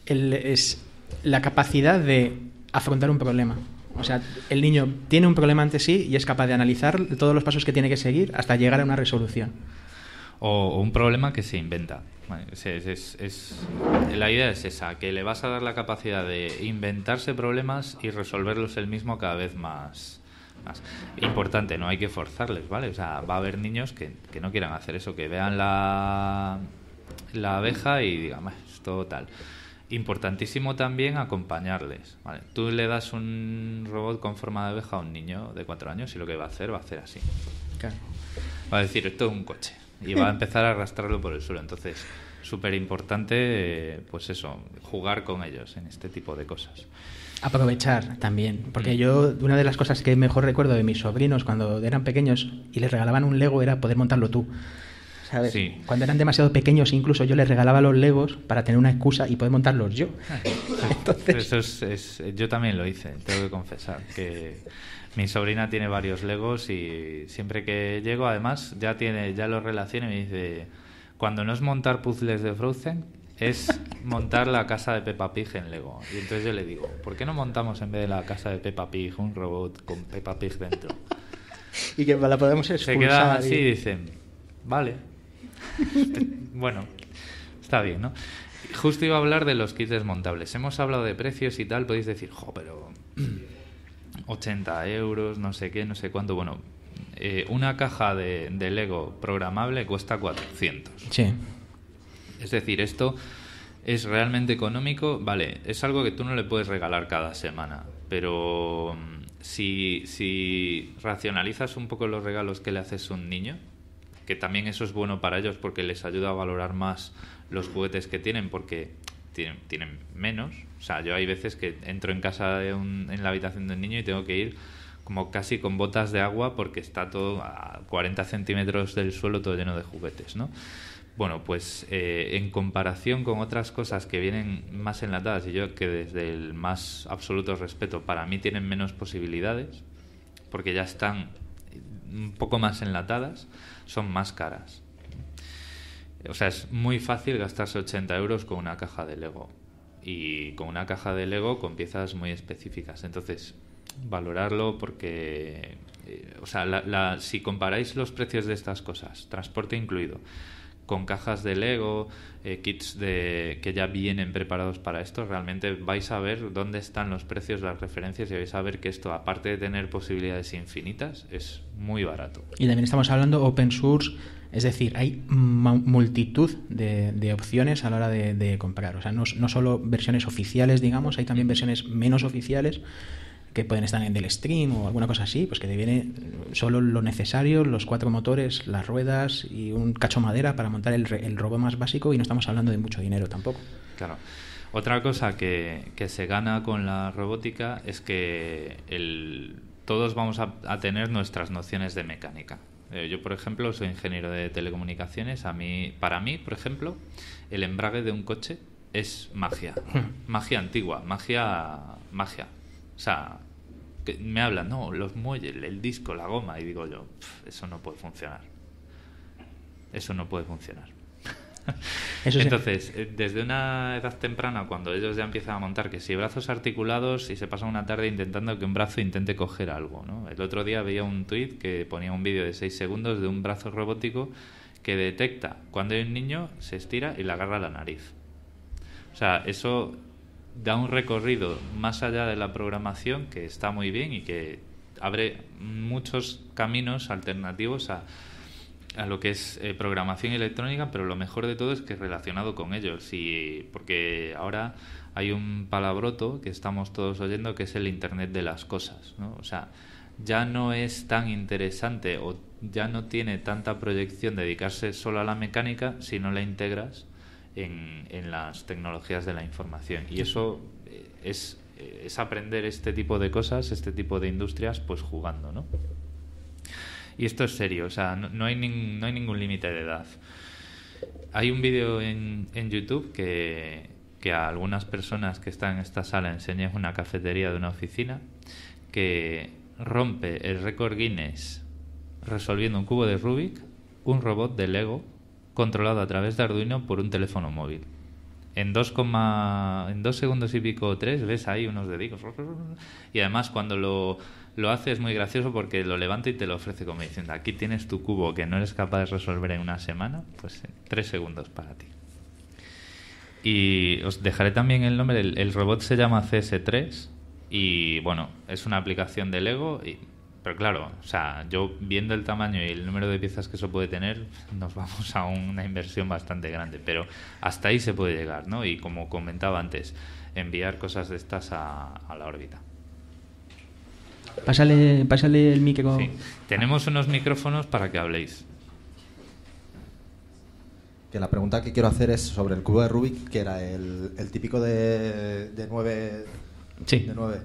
es la capacidad de afrontar un problema. O sea, el niño tiene un problema ante sí y es capaz de analizar todos los pasos que tiene que seguir hasta llegar a una resolución. O, un problema que se inventa. la idea es esa, que le vas a dar la capacidad de inventarse problemas y resolverlos él mismo cada vez más, Importante, no hay que forzarles, ¿vale? O sea, va a haber niños que, no quieran hacer eso, que vean la, abeja y digan, es total Importantísimo también acompañarles. ¿vale? Tú le das un robot con forma de abeja a un niño de cuatro años y lo que va a hacer va a hacer así. Va a decir, esto es un coche. Y va a empezar a arrastrarlo por el suelo. Entonces, súper importante, eh, pues eso, jugar con ellos en este tipo de cosas. Aprovechar también, porque mm. yo una de las cosas que mejor recuerdo de mis sobrinos cuando eran pequeños y les regalaban un Lego era poder montarlo tú. Cuando eran demasiado pequeños, incluso yo les regalaba los Legos para tener una excusa y poder montarlos yo. Ah. [laughs] Entonces... yo también lo hice, tengo que confesar. que Mi sobrina tiene varios Legos y siempre que llego, además, ya, tiene, ya los relaciona y me dice: Cuando no es montar puzzles de Frozen, es montar la casa de Peppa Pig en Lego. Y entonces yo le digo, ¿por qué no montamos en vez de la casa de Peppa Pig un robot con Peppa Pig dentro? y que la podemos expulsar. Se queda así y dicen, vale. [laughs] bueno, está bien, ¿no? Justo iba a hablar de los kits desmontables. Hemos hablado de precios y tal, podéis decir, jo, pero 80 [clears throat] euros, no sé qué, no sé cuánto. Bueno, eh, una caja de, de Lego programable cuesta 400. Sí. Es decir, esto es realmente económico, vale, es algo que tú no le puedes regalar cada semana, pero mm, si, racionalizas un poco los regalos que le haces a un niño, que también eso es bueno para ellos porque les ayuda a valorar más los juguetes que tienen porque tienen, menos. O sea, yo hay veces que entro en casa en la habitación de un niño y tengo que ir como casi con botas de agua porque está todo a 40 centímetros del suelo todo lleno de juguetes, ¿no? Bueno, pues eh, en comparación con otras cosas que vienen más enlatadas y yo que desde el más absoluto respeto para mí tienen menos posibilidades, porque ya están un poco más enlatadas, son más caras. O sea, es muy fácil gastarse 80 euros con una caja de Lego y con una caja de Lego con piezas muy específicas. Entonces, valorarlo porque, eh, o sea, si comparáis los precios de estas cosas, transporte incluido, con cajas de Lego, eh, kits de, que ya vienen preparados para esto, realmente vais a ver dónde están los precios, las referencias y vais a ver que esto, aparte de tener posibilidades infinitas, es muy barato. Y también estamos hablando open source, es decir, hay multitud de, opciones a la hora de, de comprar. O sea, no, no solo versiones oficiales, digamos, hay también versiones menos oficiales que pueden estar en el stream o alguna cosa así, pues que te viene solo lo necesario, los cuatro motores, las ruedas y un cacho madera para montar el, el robot más básico y no estamos hablando de mucho dinero tampoco. Claro. Otra cosa que, se gana con la robótica es que todos vamos a, tener nuestras nociones de mecánica eh, yo, por ejemplo, soy ingeniero de telecomunicaciones. A mí, para mí, por ejemplo, el embrague de un coche es magia. [laughs] magia antigua, magia, magia. O sea, me hablan, no, los muelles, el disco, la goma, y digo yo, eso no puede funcionar. Eso no puede funcionar. [laughs] Entonces, eh, desde una edad temprana, cuando ellos ya empiezan a montar, que si brazos articulados y se pasa una tarde intentando que un brazo intente coger algo, ¿no? El otro día veía un tuit que ponía un vídeo de 6 segundos de un brazo robótico que detecta cuando hay un niño, se estira y le agarra la nariz. O sea, eso da un recorrido más allá de la programación que está muy bien y que abre muchos caminos alternativos a, a lo que es eh, programación electrónica, pero lo mejor de todo es que es relacionado con ellos, y, porque ahora hay un palabroto que estamos todos oyendo que es el Internet de las Cosas, ¿no? O sea, ya no es tan interesante o ya no tiene tanta proyección dedicarse solo a la mecánica si no la integras en, las tecnologías de la información. Y eso eh, eh, es, aprender este tipo de cosas, este tipo de industrias, pues jugando, ¿no? Y esto es serio, o sea, no, hay, ningún límite de edad. Hay un vídeo en, YouTube que, a algunas personas que están en esta sala enseñan una cafetería de una oficina que rompe el récord Guinness resolviendo un cubo de Rubik, un robot de Lego controlado a través de Arduino por un teléfono móvil. En dos, en dos segundos y pico o tres ves ahí unos dedicos. Y además cuando lo, lo hace es muy gracioso porque lo levanta y te lo ofrece como diciendo, aquí tienes tu cubo que no eres capaz de resolver en una semana, pues eh, tres segundos para ti. Y os dejaré también el nombre, el, el robot se llama CS3 y bueno, es una aplicación de Lego y pero claro, o sea, yo viendo el tamaño y el número de piezas que eso puede tener, [laughs] nos vamos a una inversión bastante grande. Pero hasta ahí se puede llegar, ¿no? Y como comentaba antes, enviar cosas de estas a, la órbita. Pásale, pásale el micro. Tenemos unos micrófonos para que habléis. Que la pregunta que quiero hacer es sobre el cubo de Rubik, que era el, típico de, de nueve Sí. 9.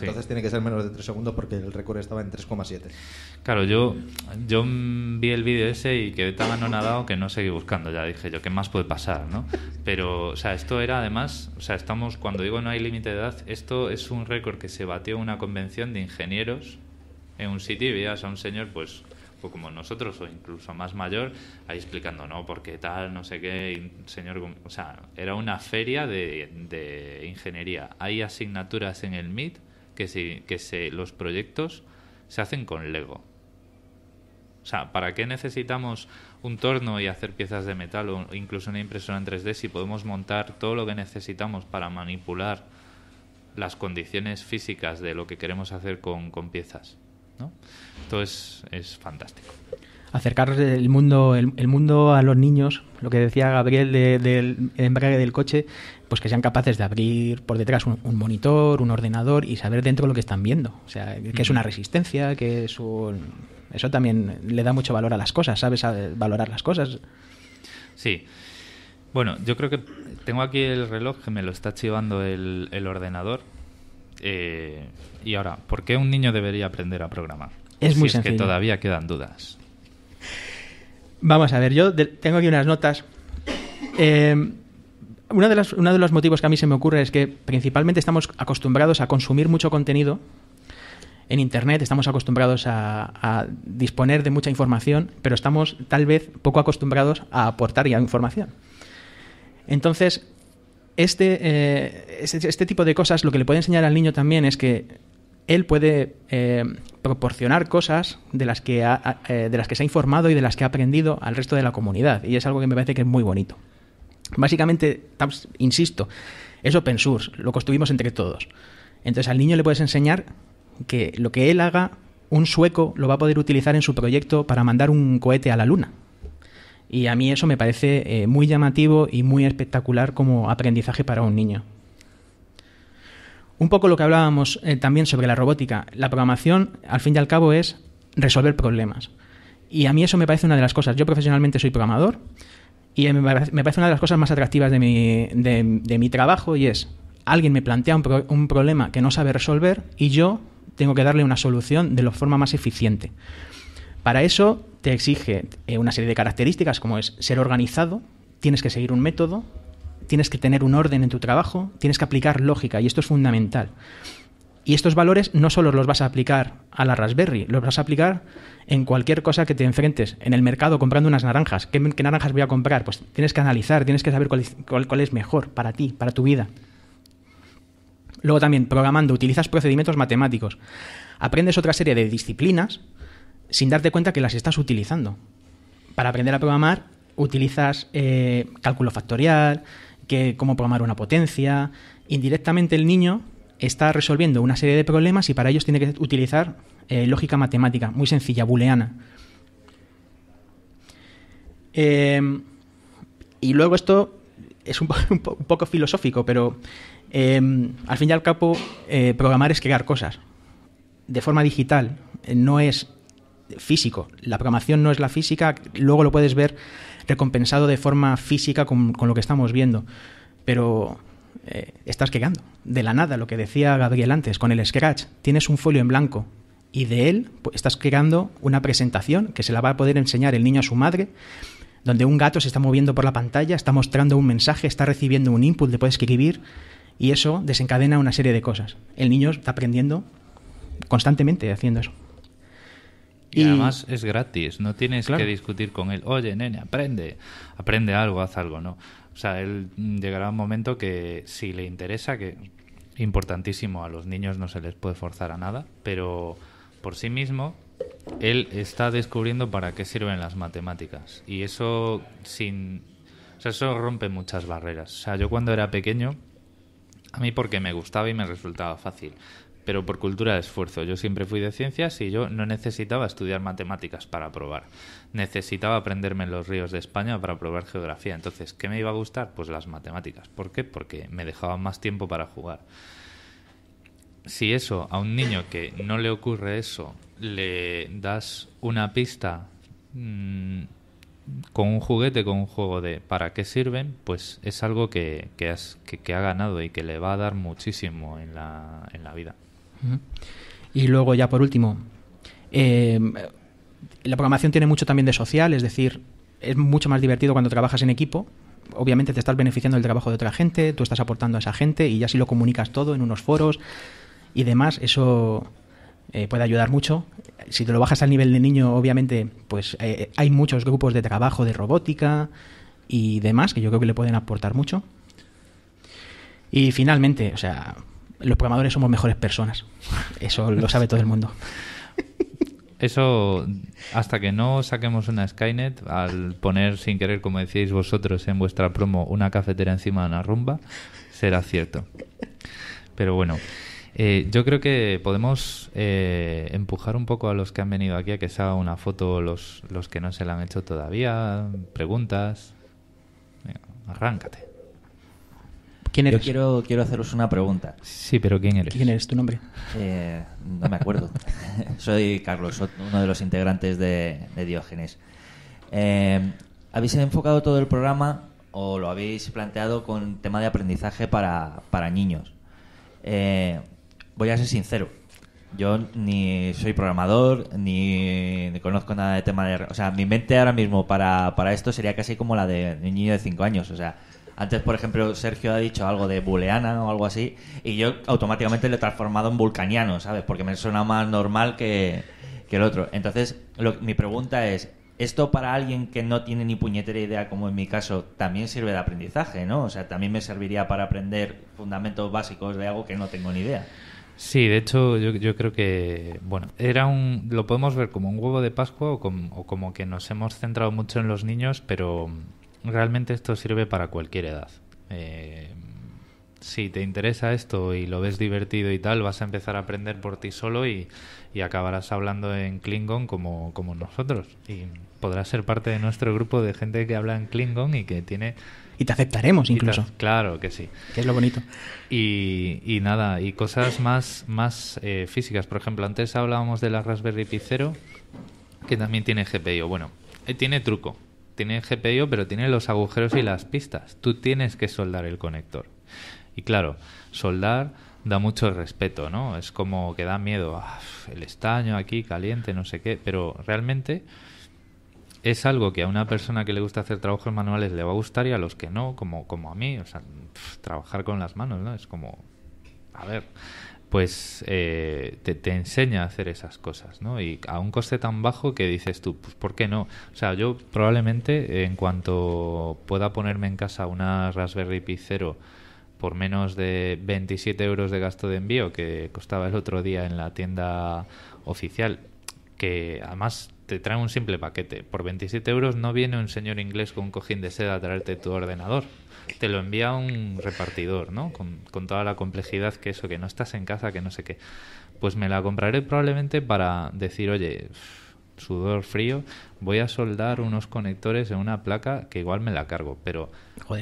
Entonces tiene que ser menos de 3 segundos porque el récord estaba en 3,7. Claro, yo, yo vi el vídeo ese y quedé tan anonadado que no seguí buscando. Ya dije yo, ¿qué más puede pasar? ¿no? Pero, o sea, esto era además, o sea, estamos, cuando digo no hay límite de edad, esto es un récord que se batió en una convención de ingenieros en un sitio y veías a un señor, pues o como nosotros, o incluso más mayor, ahí explicando, no, porque tal, no sé qué, señor, o sea, era una feria de, ingeniería. Hay asignaturas en el MIT que, que se, los proyectos se hacen con Lego. O sea, ¿para qué necesitamos un torno y hacer piezas de metal o incluso una impresora en 3D si podemos montar todo lo que necesitamos para manipular las condiciones físicas de lo que queremos hacer con piezas? ¿no? Entonces es fantástico. Acercar el mundo, el, mundo a los niños, lo que decía Gabriel del de, del coche, pues que sean capaces de abrir por detrás un, monitor, un ordenador y saber dentro lo que están viendo. O sea, que es una resistencia, que es Eso también le da mucho valor a las cosas, ¿sabes? valorar las cosas. Sí. Bueno, yo creo que tengo aquí el reloj que me lo está chivando el, el ordenador. Eh, y ahora, ¿por qué un niño debería aprender a programar? Es si muy es que todavía quedan dudas. Vamos a ver, yo tengo aquí unas notas. Em, una de las, uno de los motivos que a mí se me ocurre es que principalmente estamos acostumbrados a consumir mucho contenido en Internet, estamos acostumbrados a, a, disponer de mucha información, pero estamos tal vez poco acostumbrados a aportar ya información. Entonces, este, eh, este, tipo de cosas lo que le puede enseñar al niño también es que él puede eh, proporcionar cosas de las, que eh, de las que se ha informado y de las que ha aprendido al resto de la comunidad. Y es algo que me parece que es muy bonito. Básicamente, insisto, es open source, lo construimos entre todos. Entonces al niño le puedes enseñar que lo que él haga, un sueco lo va a poder utilizar en su proyecto para mandar un cohete a la luna y a mí eso me parece eh, muy llamativo y muy espectacular como aprendizaje para un niño. Un poco lo que hablábamos eh, también sobre la robótica. La programación, al fin y al cabo, es resolver problemas. Y a mí eso me parece una de las cosas. Yo profesionalmente soy programador y me parece una de las cosas más atractivas de mi, trabajo y es, alguien me plantea un problema que no sabe resolver y yo tengo que darle una solución de la forma más eficiente. Para eso te exige eh, una serie de características como es ser organizado, tienes que seguir un método, tienes que tener un orden en tu trabajo, tienes que aplicar lógica y esto es fundamental. Y estos valores no solo los vas a aplicar a la Raspberry, los vas a aplicar en cualquier cosa que te enfrentes, en el mercado comprando unas naranjas. ¿Qué, naranjas voy a comprar? Pues tienes que analizar, tienes que saber cuál es mejor para ti, para tu vida. Luego también, programando, utilizas procedimientos matemáticos. Aprendes otra serie de disciplinas sin darte cuenta que las estás utilizando. Para aprender a programar utilizas eh, cálculo factorial, que, cómo programar una potencia. Indirectamente el niño está resolviendo una serie de problemas y para ellos tiene que utilizar eh, lógica matemática, muy sencilla, booleana. Em, y luego esto es un, [laughs] poco filosófico, pero em, al fin y al cabo eh, programar es crear cosas de forma digital. No es físico. La programación no es la física, luego lo puedes ver recompensado de forma física con, lo que estamos viendo, pero eh, estás creando de la nada, lo que decía Gabriel antes, con el Scratch, tienes un folio en blanco y de él pues, estás creando una presentación que se la va a poder enseñar el niño a su madre, donde un gato se está moviendo por la pantalla, está mostrando un mensaje, está recibiendo un input, le puedes escribir y eso desencadena una serie de cosas. El niño está aprendiendo constantemente haciendo eso. Y, además es gratis, no tienes que discutir con él, oye, nene, aprende, aprende algo, haz algo, ¿no? O sea, él mm, llegará un momento que si le interesa, que importantísimo, a los niños no se les puede forzar a nada, pero por sí mismo él está descubriendo para qué sirven las matemáticas. Y eso sin eso rompe muchas barreras. O sea, yo cuando era pequeño, a mí porque me gustaba y me resultaba fácil pero por cultura de esfuerzo. Yo siempre fui de ciencias y yo no necesitaba estudiar matemáticas para probar. Necesitaba aprenderme en los ríos de España para probar geografía. Entonces, ¿qué me iba a gustar? Pues las matemáticas. ¿Por qué? Porque me dejaban más tiempo para jugar. Si eso a un niño que no le ocurre eso, le das una pista mm, con un juguete, con un juego de para qué sirven, pues es algo que, que ha ganado y que le va a dar muchísimo en la, en la vida. Y luego ya por último, em, la programación tiene mucho también de social, es decir, es mucho más divertido cuando trabajas en equipo. Obviamente te estás beneficiando del trabajo de otra gente, tú estás aportando a esa gente y ya si lo comunicas todo en unos foros y demás, eso eh, puede ayudar mucho. Si te lo bajas al nivel de niño, obviamente, pues eh, hay muchos grupos de trabajo de robótica y demás que yo creo que le pueden aportar mucho. Y finalmente, o sea, los programadores somos mejores personas. Eso lo sabe todo el mundo. Eso, hasta que no saquemos una Skynet, al poner sin querer, como decíais vosotros en vuestra promo, una cafetera encima de una rumba, será cierto. Pero bueno, eh, yo creo que podemos eh, empujar un poco a los que han venido aquí a que se haga una foto, los, los que no se la han hecho todavía, preguntas. arráncate. Yo quiero, quiero haceros una pregunta. Sí, pero ¿quién eres? ¿Quién eres? ¿Tu nombre? Eh, no me acuerdo. [laughs] soy Carlos, uno de los integrantes de, Diógenes. Eh, ¿Habéis enfocado todo el programa o lo habéis planteado con tema de aprendizaje para, niños? Eh, voy a ser sincero. Yo ni soy programador, ni, conozco nada de tema de... O sea, mi mente ahora mismo para, para esto sería casi como la de un niño de 5 años. O sea, antes, por ejemplo, Sergio ha dicho algo de booleana o algo así, y yo automáticamente lo he transformado en vulcaniano, ¿sabes? Porque me suena más normal que, que el otro. Entonces, mi pregunta es, esto para alguien que no tiene ni puñetera idea, como en mi caso, también sirve de aprendizaje, ¿no? O sea, también me serviría para aprender fundamentos básicos de algo que no tengo ni idea. Sí, de hecho, yo, creo que, bueno, era un, lo podemos ver como un huevo de Pascua o como que nos hemos centrado mucho en los niños, pero realmente esto sirve para cualquier edad. Eh, si te interesa esto y lo ves divertido y tal, vas a empezar a aprender por ti solo y, acabarás hablando en Klingon como, como, nosotros. Y podrás ser parte de nuestro grupo de gente que habla en Klingon y que tiene... Y te aceptaremos incluso. claro que sí. Que es lo bonito. Y, nada, y cosas más, más eh, físicas. Por ejemplo, antes hablábamos de la Raspberry Pi que también tiene GPIO. Bueno, eh, tiene truco tiene GPIO, pero tiene los agujeros y las pistas. Tú tienes que soldar el conector. Y claro, soldar da mucho respeto, ¿no? Es como que da miedo. Ah, el estaño aquí caliente, no sé qué. Pero realmente es algo que a una persona que le gusta hacer trabajos manuales le va a gustar y a los que no, como, como a mí. O sea, trabajar con las manos, ¿no? Es como. A ver pues eh, te, enseña a hacer esas cosas, ¿no? Y a un coste tan bajo que dices tú, pues ¿por qué no? O sea, yo probablemente en cuanto pueda ponerme en casa una Raspberry Pi 0 por menos de 27 euros de gasto de envío que costaba el otro día en la tienda oficial, que además te trae un simple paquete. Por 27 euros no viene un señor inglés con un cojín de seda a traerte tu ordenador. Te lo envía un repartidor, ¿no? Con, con toda la complejidad que eso, que no estás en casa, que no sé qué. Pues me la compraré probablemente para decir, oye, sudor frío, voy a soldar unos conectores en una placa que igual me la cargo. Pero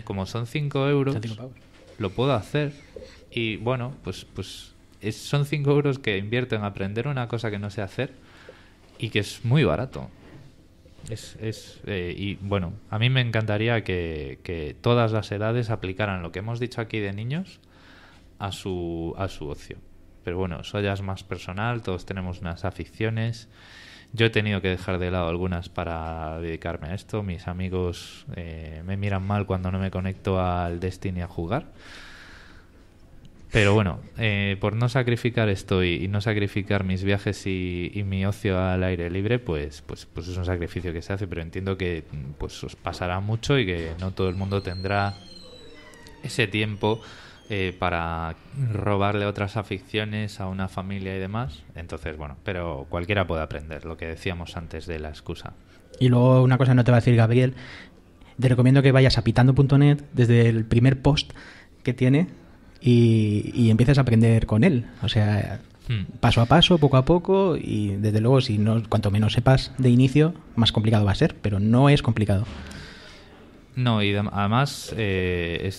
como son 5 euros, lo puedo hacer. Y bueno, pues, pues es, son 5 euros que invierto en aprender una cosa que no sé hacer y que es muy barato. Es, es eh, y bueno, a mí me encantaría que, todas las edades aplicaran lo que hemos dicho aquí de niños a su, a su ocio. Pero bueno, soy ya es más personal, todos tenemos unas aficiones. Yo he tenido que dejar de lado algunas para dedicarme a esto. Mis amigos eh, me miran mal cuando no me conecto al Destiny a jugar. Pero bueno, eh, por no sacrificar esto y, no sacrificar mis viajes y, mi ocio al aire libre, pues, pues, pues es un sacrificio que se hace, pero entiendo que pues os pasará mucho y que no todo el mundo tendrá ese tiempo eh, para robarle otras aficiones a una familia y demás. Entonces, bueno, pero cualquiera puede aprender, lo que decíamos antes de la excusa. Y luego una cosa no te va a decir Gabriel, te recomiendo que vayas a pitando.net desde el primer post que tiene y, empiezas a aprender con él. O sea, hmm. paso a paso, poco a poco, y desde luego, si no, cuanto menos sepas de inicio, más complicado va a ser, pero no es complicado. No, y además eh,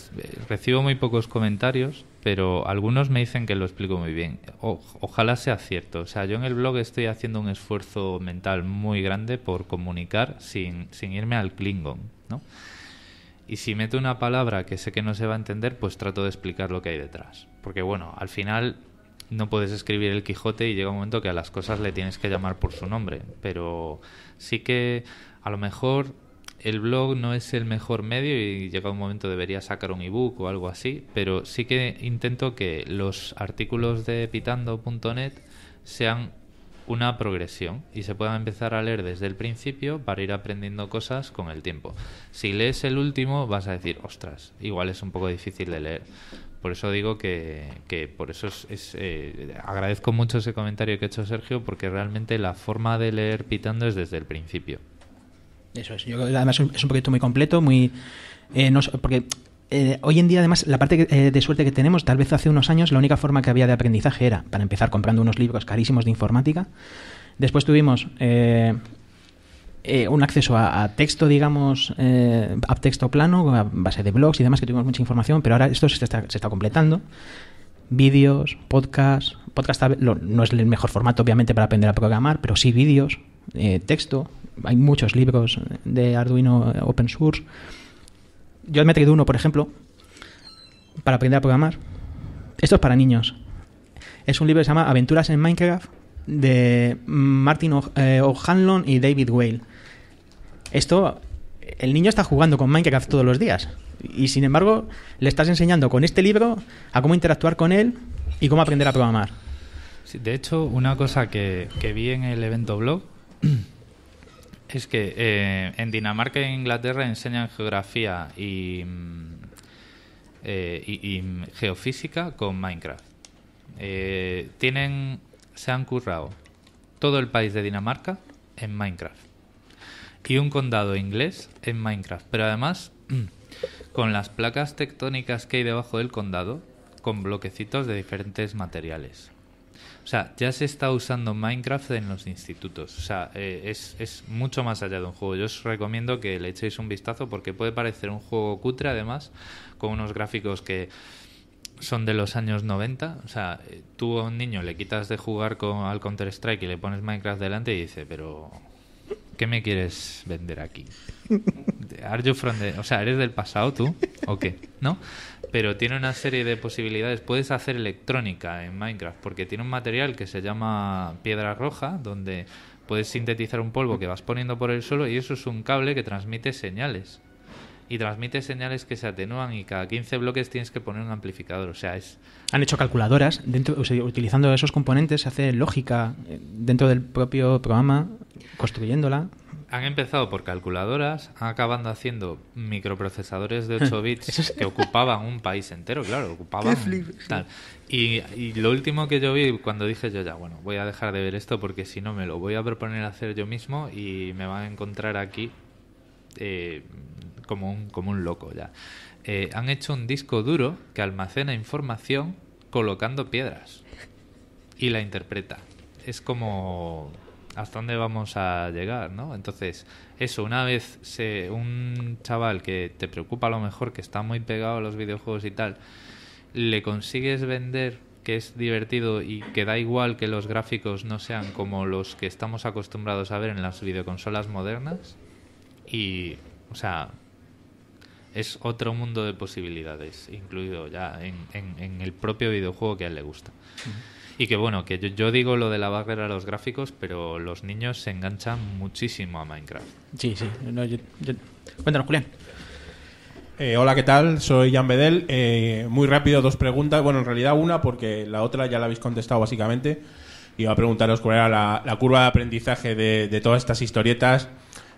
recibo muy pocos comentarios, pero algunos me dicen que lo explico muy bien. ojalá sea cierto. O sea, yo en el blog estoy haciendo un esfuerzo mental muy grande por comunicar sin, sin irme al Klingon, ¿no? Y si meto una palabra que sé que no se va a entender, pues trato de explicar lo que hay detrás. Porque bueno, al final no puedes escribir el Quijote y llega un momento que a las cosas le tienes que llamar por su nombre. Pero sí que a lo mejor el blog no es el mejor medio y llega un momento debería sacar un ebook o algo así. Pero sí que intento que los artículos de pitando.net sean una progresión y se puedan empezar a leer desde el principio para ir aprendiendo cosas con el tiempo. Si lees el último vas a decir, ostras, igual es un poco difícil de leer. Por eso digo que, por eso es, eh, agradezco mucho ese comentario que ha hecho Sergio, porque realmente la forma de leer pitando es desde el principio. Eso es, además es un proyecto muy completo, muy eh, porque eh, hoy en día, además, la parte eh, de suerte que tenemos, tal vez hace unos años, la única forma que había de aprendizaje era, para empezar, comprando unos libros carísimos de informática. Después tuvimos eh, un acceso a, texto, digamos, a texto plano, a base de blogs y demás, que tuvimos mucha información, pero ahora esto se está, se está completando. Vídeos, podcasts. Podcast no es el mejor formato, obviamente, para aprender a programar, pero sí vídeos, texto. Hay muchos libros de Arduino open source yo me he traído uno, por ejemplo, para aprender a programar. Esto es para niños. Es un libro que se llama Aventuras en Minecraft de Martin eh, O'Hanlon y David Whale. Esto, el niño está jugando con Minecraft todos los días. Y sin embargo, le estás enseñando con este libro a cómo interactuar con él y cómo aprender a programar. de hecho, una cosa que, que vi en el evento blog es que eh, en Dinamarca e Inglaterra enseñan geografía y, mm, eh, mm, geofísica con Minecraft. Eh, tienen, se han currado todo el país de Dinamarca en Minecraft y un condado inglés en Minecraft. Pero además, [clears throat] con las placas tectónicas que hay debajo del condado, con bloquecitos de diferentes materiales. O sea, ya se está usando Minecraft en los institutos. O sea, eh, es, mucho más allá de un juego. Yo os recomiendo que le echéis un vistazo porque puede parecer un juego cutre, además, con unos gráficos que son de los años 90. O sea, eh, tú a un niño le quitas de jugar con, al Counter-Strike y le pones Minecraft delante y dice, pero... ¿Qué me quieres vender aquí? [laughs] O sea, ¿eres del pasado tú? ¿O qué? ¿No? pero tiene una serie de posibilidades. Puedes hacer electrónica en Minecraft, porque tiene un material que se llama piedra roja, donde puedes sintetizar un polvo que vas poniendo por el suelo y eso es un cable que transmite señales. Y transmite señales que se atenúan y cada 15 bloques tienes que poner un amplificador. O sea, es... Han hecho calculadoras. dentro Utilizando esos componentes se hace lógica eh, dentro del propio programa, construyéndola han empezado por calculadoras, han acabando haciendo microprocesadores de 8 [laughs] bits que ocupaban un país entero, claro, ocupaban tal. Y, y, lo último que yo vi cuando dije yo ya, bueno, voy a dejar de ver esto porque si no me lo voy a proponer hacer yo mismo y me van a encontrar aquí eh, como, un, como un loco ya. Eh, han hecho un disco duro que almacena información colocando piedras y la interpreta. Es como hasta dónde vamos a llegar, ¿no? Entonces, eso, una vez se, un chaval que te preocupa a lo mejor, que está muy pegado a los videojuegos y tal, le consigues vender que es divertido y que da igual que los gráficos no sean como los que estamos acostumbrados a ver en las videoconsolas modernas, y, o sea, es otro mundo de posibilidades, incluido ya en, el propio videojuego que a él le gusta. Y que bueno, que yo, digo lo de la barrera a los gráficos, pero los niños se enganchan muchísimo a Minecraft. Sí, sí. Cuéntanos, Julián. Eh, hola, ¿qué tal? Soy Jan Bedel. Eh, muy rápido, dos preguntas. Bueno, en realidad una, porque la otra ya la habéis contestado básicamente. Iba a preguntaros cuál era la, curva de aprendizaje de, todas estas historietas,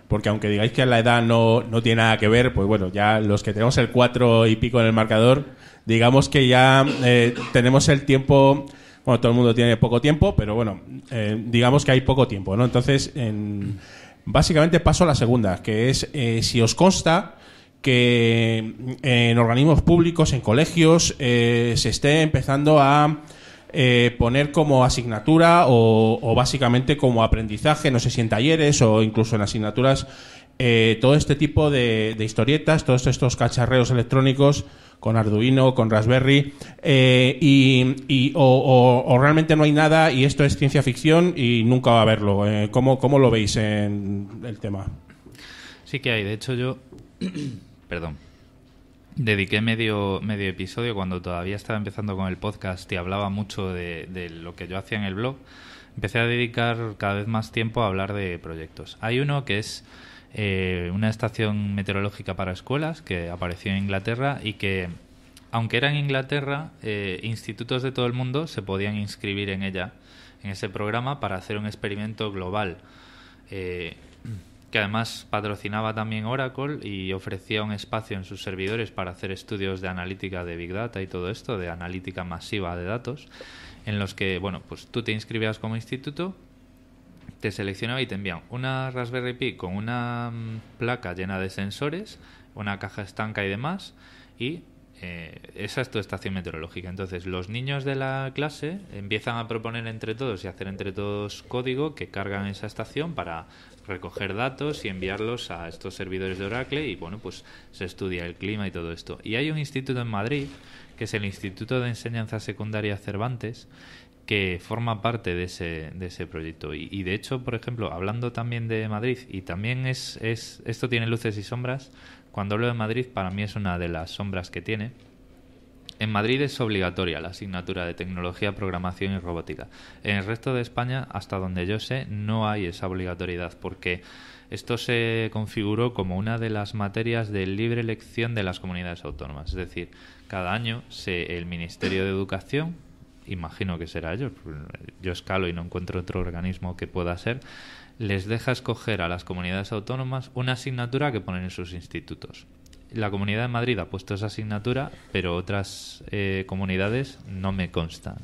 porque aunque digáis que la edad no, no tiene nada que ver, pues bueno, ya los que tenemos el cuatro y pico en el marcador, digamos que ya eh, tenemos el tiempo bueno, todo el mundo tiene poco tiempo, pero bueno, eh, digamos que hay poco tiempo, ¿no? Entonces, en, básicamente paso a la segunda, que es eh, si os consta que en organismos públicos, en colegios, eh, se esté empezando a poner como asignatura o, básicamente como aprendizaje, no sé si en talleres o incluso en asignaturas, todo este tipo de, de, historietas, todos estos cacharreos electrónicos con Arduino, con Raspberry, eh, y, o, realmente no hay nada y esto es ciencia ficción y nunca va a haberlo. Eh, ¿cómo, lo veis en el tema? Sí que hay, de hecho yo... [clears throat] Perdón. Dediqué medio, medio episodio cuando todavía estaba empezando con el podcast y hablaba mucho de lo que yo hacía en el blog. Empecé a dedicar cada vez más tiempo a hablar de proyectos. Hay uno que es eh, una estación meteorológica para escuelas que apareció en Inglaterra y que, aunque era en Inglaterra, eh, institutos de todo el mundo se podían inscribir en ella, en ese programa, para hacer un experimento global. Eh, que además patrocinaba también Oracle y ofrecía un espacio en sus servidores para hacer estudios de analítica de Big Data y todo esto, de analítica masiva de datos, en los que, bueno, pues tú te inscribías como instituto te seleccionaba y te envían una Raspberry Pi con una mm, placa llena de sensores, una caja estanca y demás, y eh, esa es tu estación meteorológica. Entonces, los niños de la clase empiezan a proponer entre todos y hacer entre todos código que cargan esa estación para recoger datos y enviarlos a estos servidores de Oracle y bueno, pues se estudia el clima y todo esto. Y hay un instituto en Madrid, que es el Instituto de Enseñanza Secundaria Cervantes, que forma parte de ese, de ese proyecto. Y, de hecho, por ejemplo, hablando también de Madrid, y también es, es, esto tiene luces y sombras, cuando hablo de Madrid, para mí es una de las sombras que tiene. En Madrid es obligatoria la asignatura de tecnología, programación y robótica. En el resto de España, hasta donde yo sé, no hay esa obligatoriedad porque esto se configuró como una de las materias de libre elección de las comunidades autónomas. Es decir, cada año se, el Ministerio de Educación imagino que será ellos, yo escalo y no encuentro otro organismo que pueda ser, les deja escoger a las comunidades autónomas una asignatura que ponen en sus institutos. La Comunidad de Madrid ha puesto esa asignatura, pero otras eh, comunidades no me consta.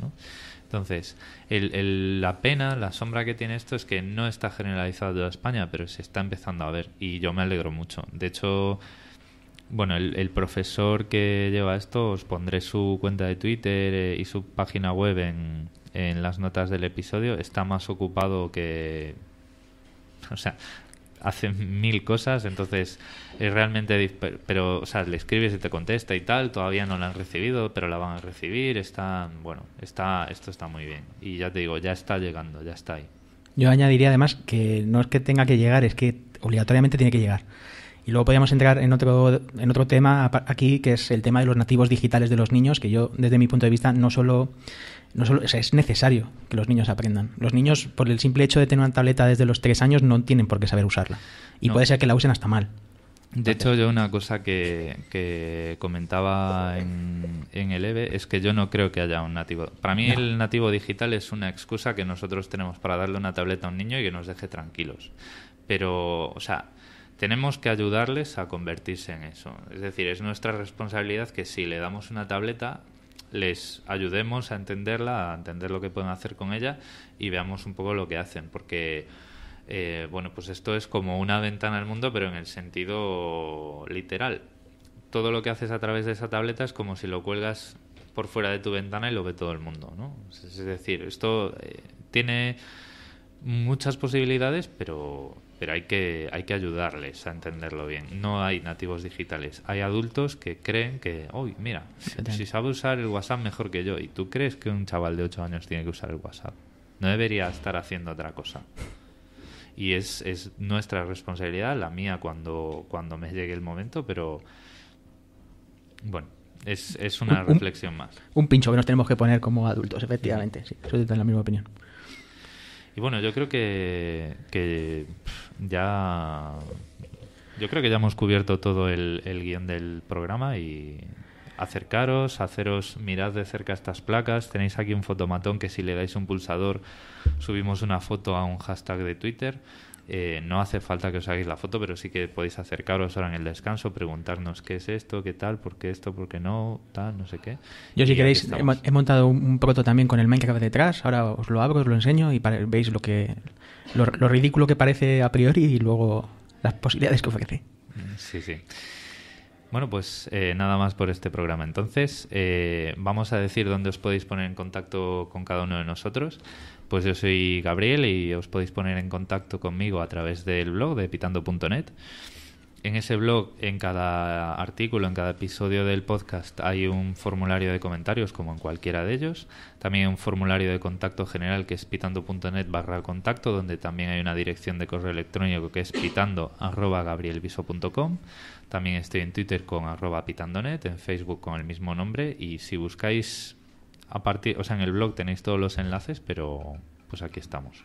Entonces, la pena, la sombra que tiene esto es que no está generalizado toda España, pero se está empezando a ver y yo me alegro mucho. De hecho, bueno, el, profesor que lleva esto, os pondré su cuenta de Twitter eh, y su página web en, en las notas del episodio. Está más ocupado que... [laughs] O sea, hace mil cosas, entonces es realmente... Pero, o sea, le escribes y te contesta y tal, todavía no la han recibido, pero la van a recibir, están... Bueno, está, esto está muy bien. Y ya te digo, ya está llegando, ya está ahí. Yo añadiría además que no es que tenga que llegar, es que obligatoriamente tiene que llegar. Y luego podríamos entrar en otro, en otro tema aquí, que es el tema de los nativos digitales de los niños, que yo, desde mi punto de vista, no solo, no solo es necesario que los niños aprendan. Los niños, por el simple hecho de tener una tableta desde los tres años, no tienen por qué saber usarla. Y puede ser que la usen hasta mal. De hecho, yo una cosa que, comentaba en, el EVE e es que yo no creo que haya un nativo. Para mí el nativo digital es una excusa que nosotros tenemos para darle una tableta a un niño y que nos deje tranquilos. Pero, o sea, tenemos que ayudarles a convertirse en eso. Es decir, es nuestra responsabilidad que si le damos una tableta, les ayudemos a entenderla, a entender lo que pueden hacer con ella y veamos un poco lo que hacen, porque... Eh, bueno, pues esto es como una ventana al mundo, pero en el sentido literal. Todo lo que haces a través de esa tableta es como si lo cuelgas por fuera de tu ventana y lo ve todo el mundo, Es decir, esto eh, tiene muchas posibilidades, pero hay que, hay que ayudarles a entenderlo bien. No hay nativos digitales, hay adultos que creen que, uy, mira, si sabe usar el WhatsApp mejor que yo, y tú crees que un chaval de 8 años tiene que usar el WhatsApp, no debería estar haciendo otra cosa. Y es, es nuestra responsabilidad, la mía cuando, cuando me llegue el momento, pero bueno, es, una reflexión más. Un pincho que nos tenemos que poner como adultos, efectivamente, sí, soy de la misma opinión. Y bueno, yo creo que, ya. Yo creo que ya hemos cubierto todo el, el guión del programa y acercaros, haceros, mirad de cerca estas placas. Tenéis aquí un fotomatón que si le dais un pulsador subimos una foto a un hashtag de Twitter. Eh, no hace falta que os hagáis la foto, pero sí que podéis acercaros ahora en el descanso, preguntarnos qué es esto, qué tal, por qué esto, por qué no, tal, no sé qué. Yo, si queréis, he montado un proto también con el Minecraft detrás. Ahora os lo abro, os lo enseño y veis lo, que, lo ridículo que parece a priori y luego las posibilidades que ofrece. Sí, sí. Bueno, pues eh, nada más por este programa. Entonces, eh, vamos a decir dónde os podéis poner en contacto con cada uno de nosotros. Pues yo soy Gabriel y os podéis poner en contacto conmigo a través del blog de pitando.net en ese blog, en cada artículo, en cada episodio del podcast, hay un formulario de comentarios, como en cualquiera de ellos. También hay un formulario de contacto general que es pitando.net barra contacto, donde también hay una dirección de correo electrónico que es pitando@gabrielviso.com. También estoy en Twitter con arroba pitandonet, en Facebook con el mismo nombre. Y si buscáis a partir, o sea, en el blog tenéis todos los enlaces, pero pues aquí estamos.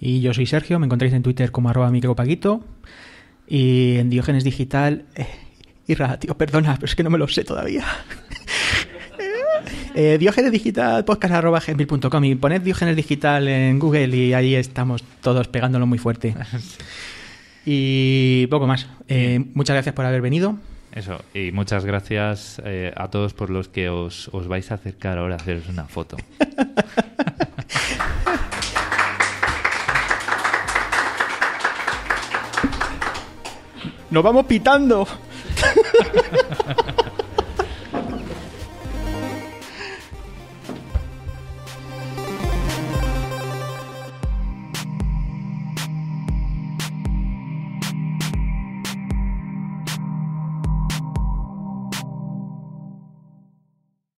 Y yo soy Sergio, me encontráis en Twitter como arroba micropaguito. Y en Diógenes Digital. irra, eh, tío, perdona, pero es que no me lo sé todavía. [laughs] Eh, Diógenes Digital, podcast.com y poned Diógenes Digital en Google y ahí estamos todos pegándolo muy fuerte. [laughs] Y poco más. Eh, muchas gracias por haber venido. Eso, y muchas gracias a todos por los que os, os vais a acercar ahora a haceros una foto. [laughs] nos vamos pitando. [laughs]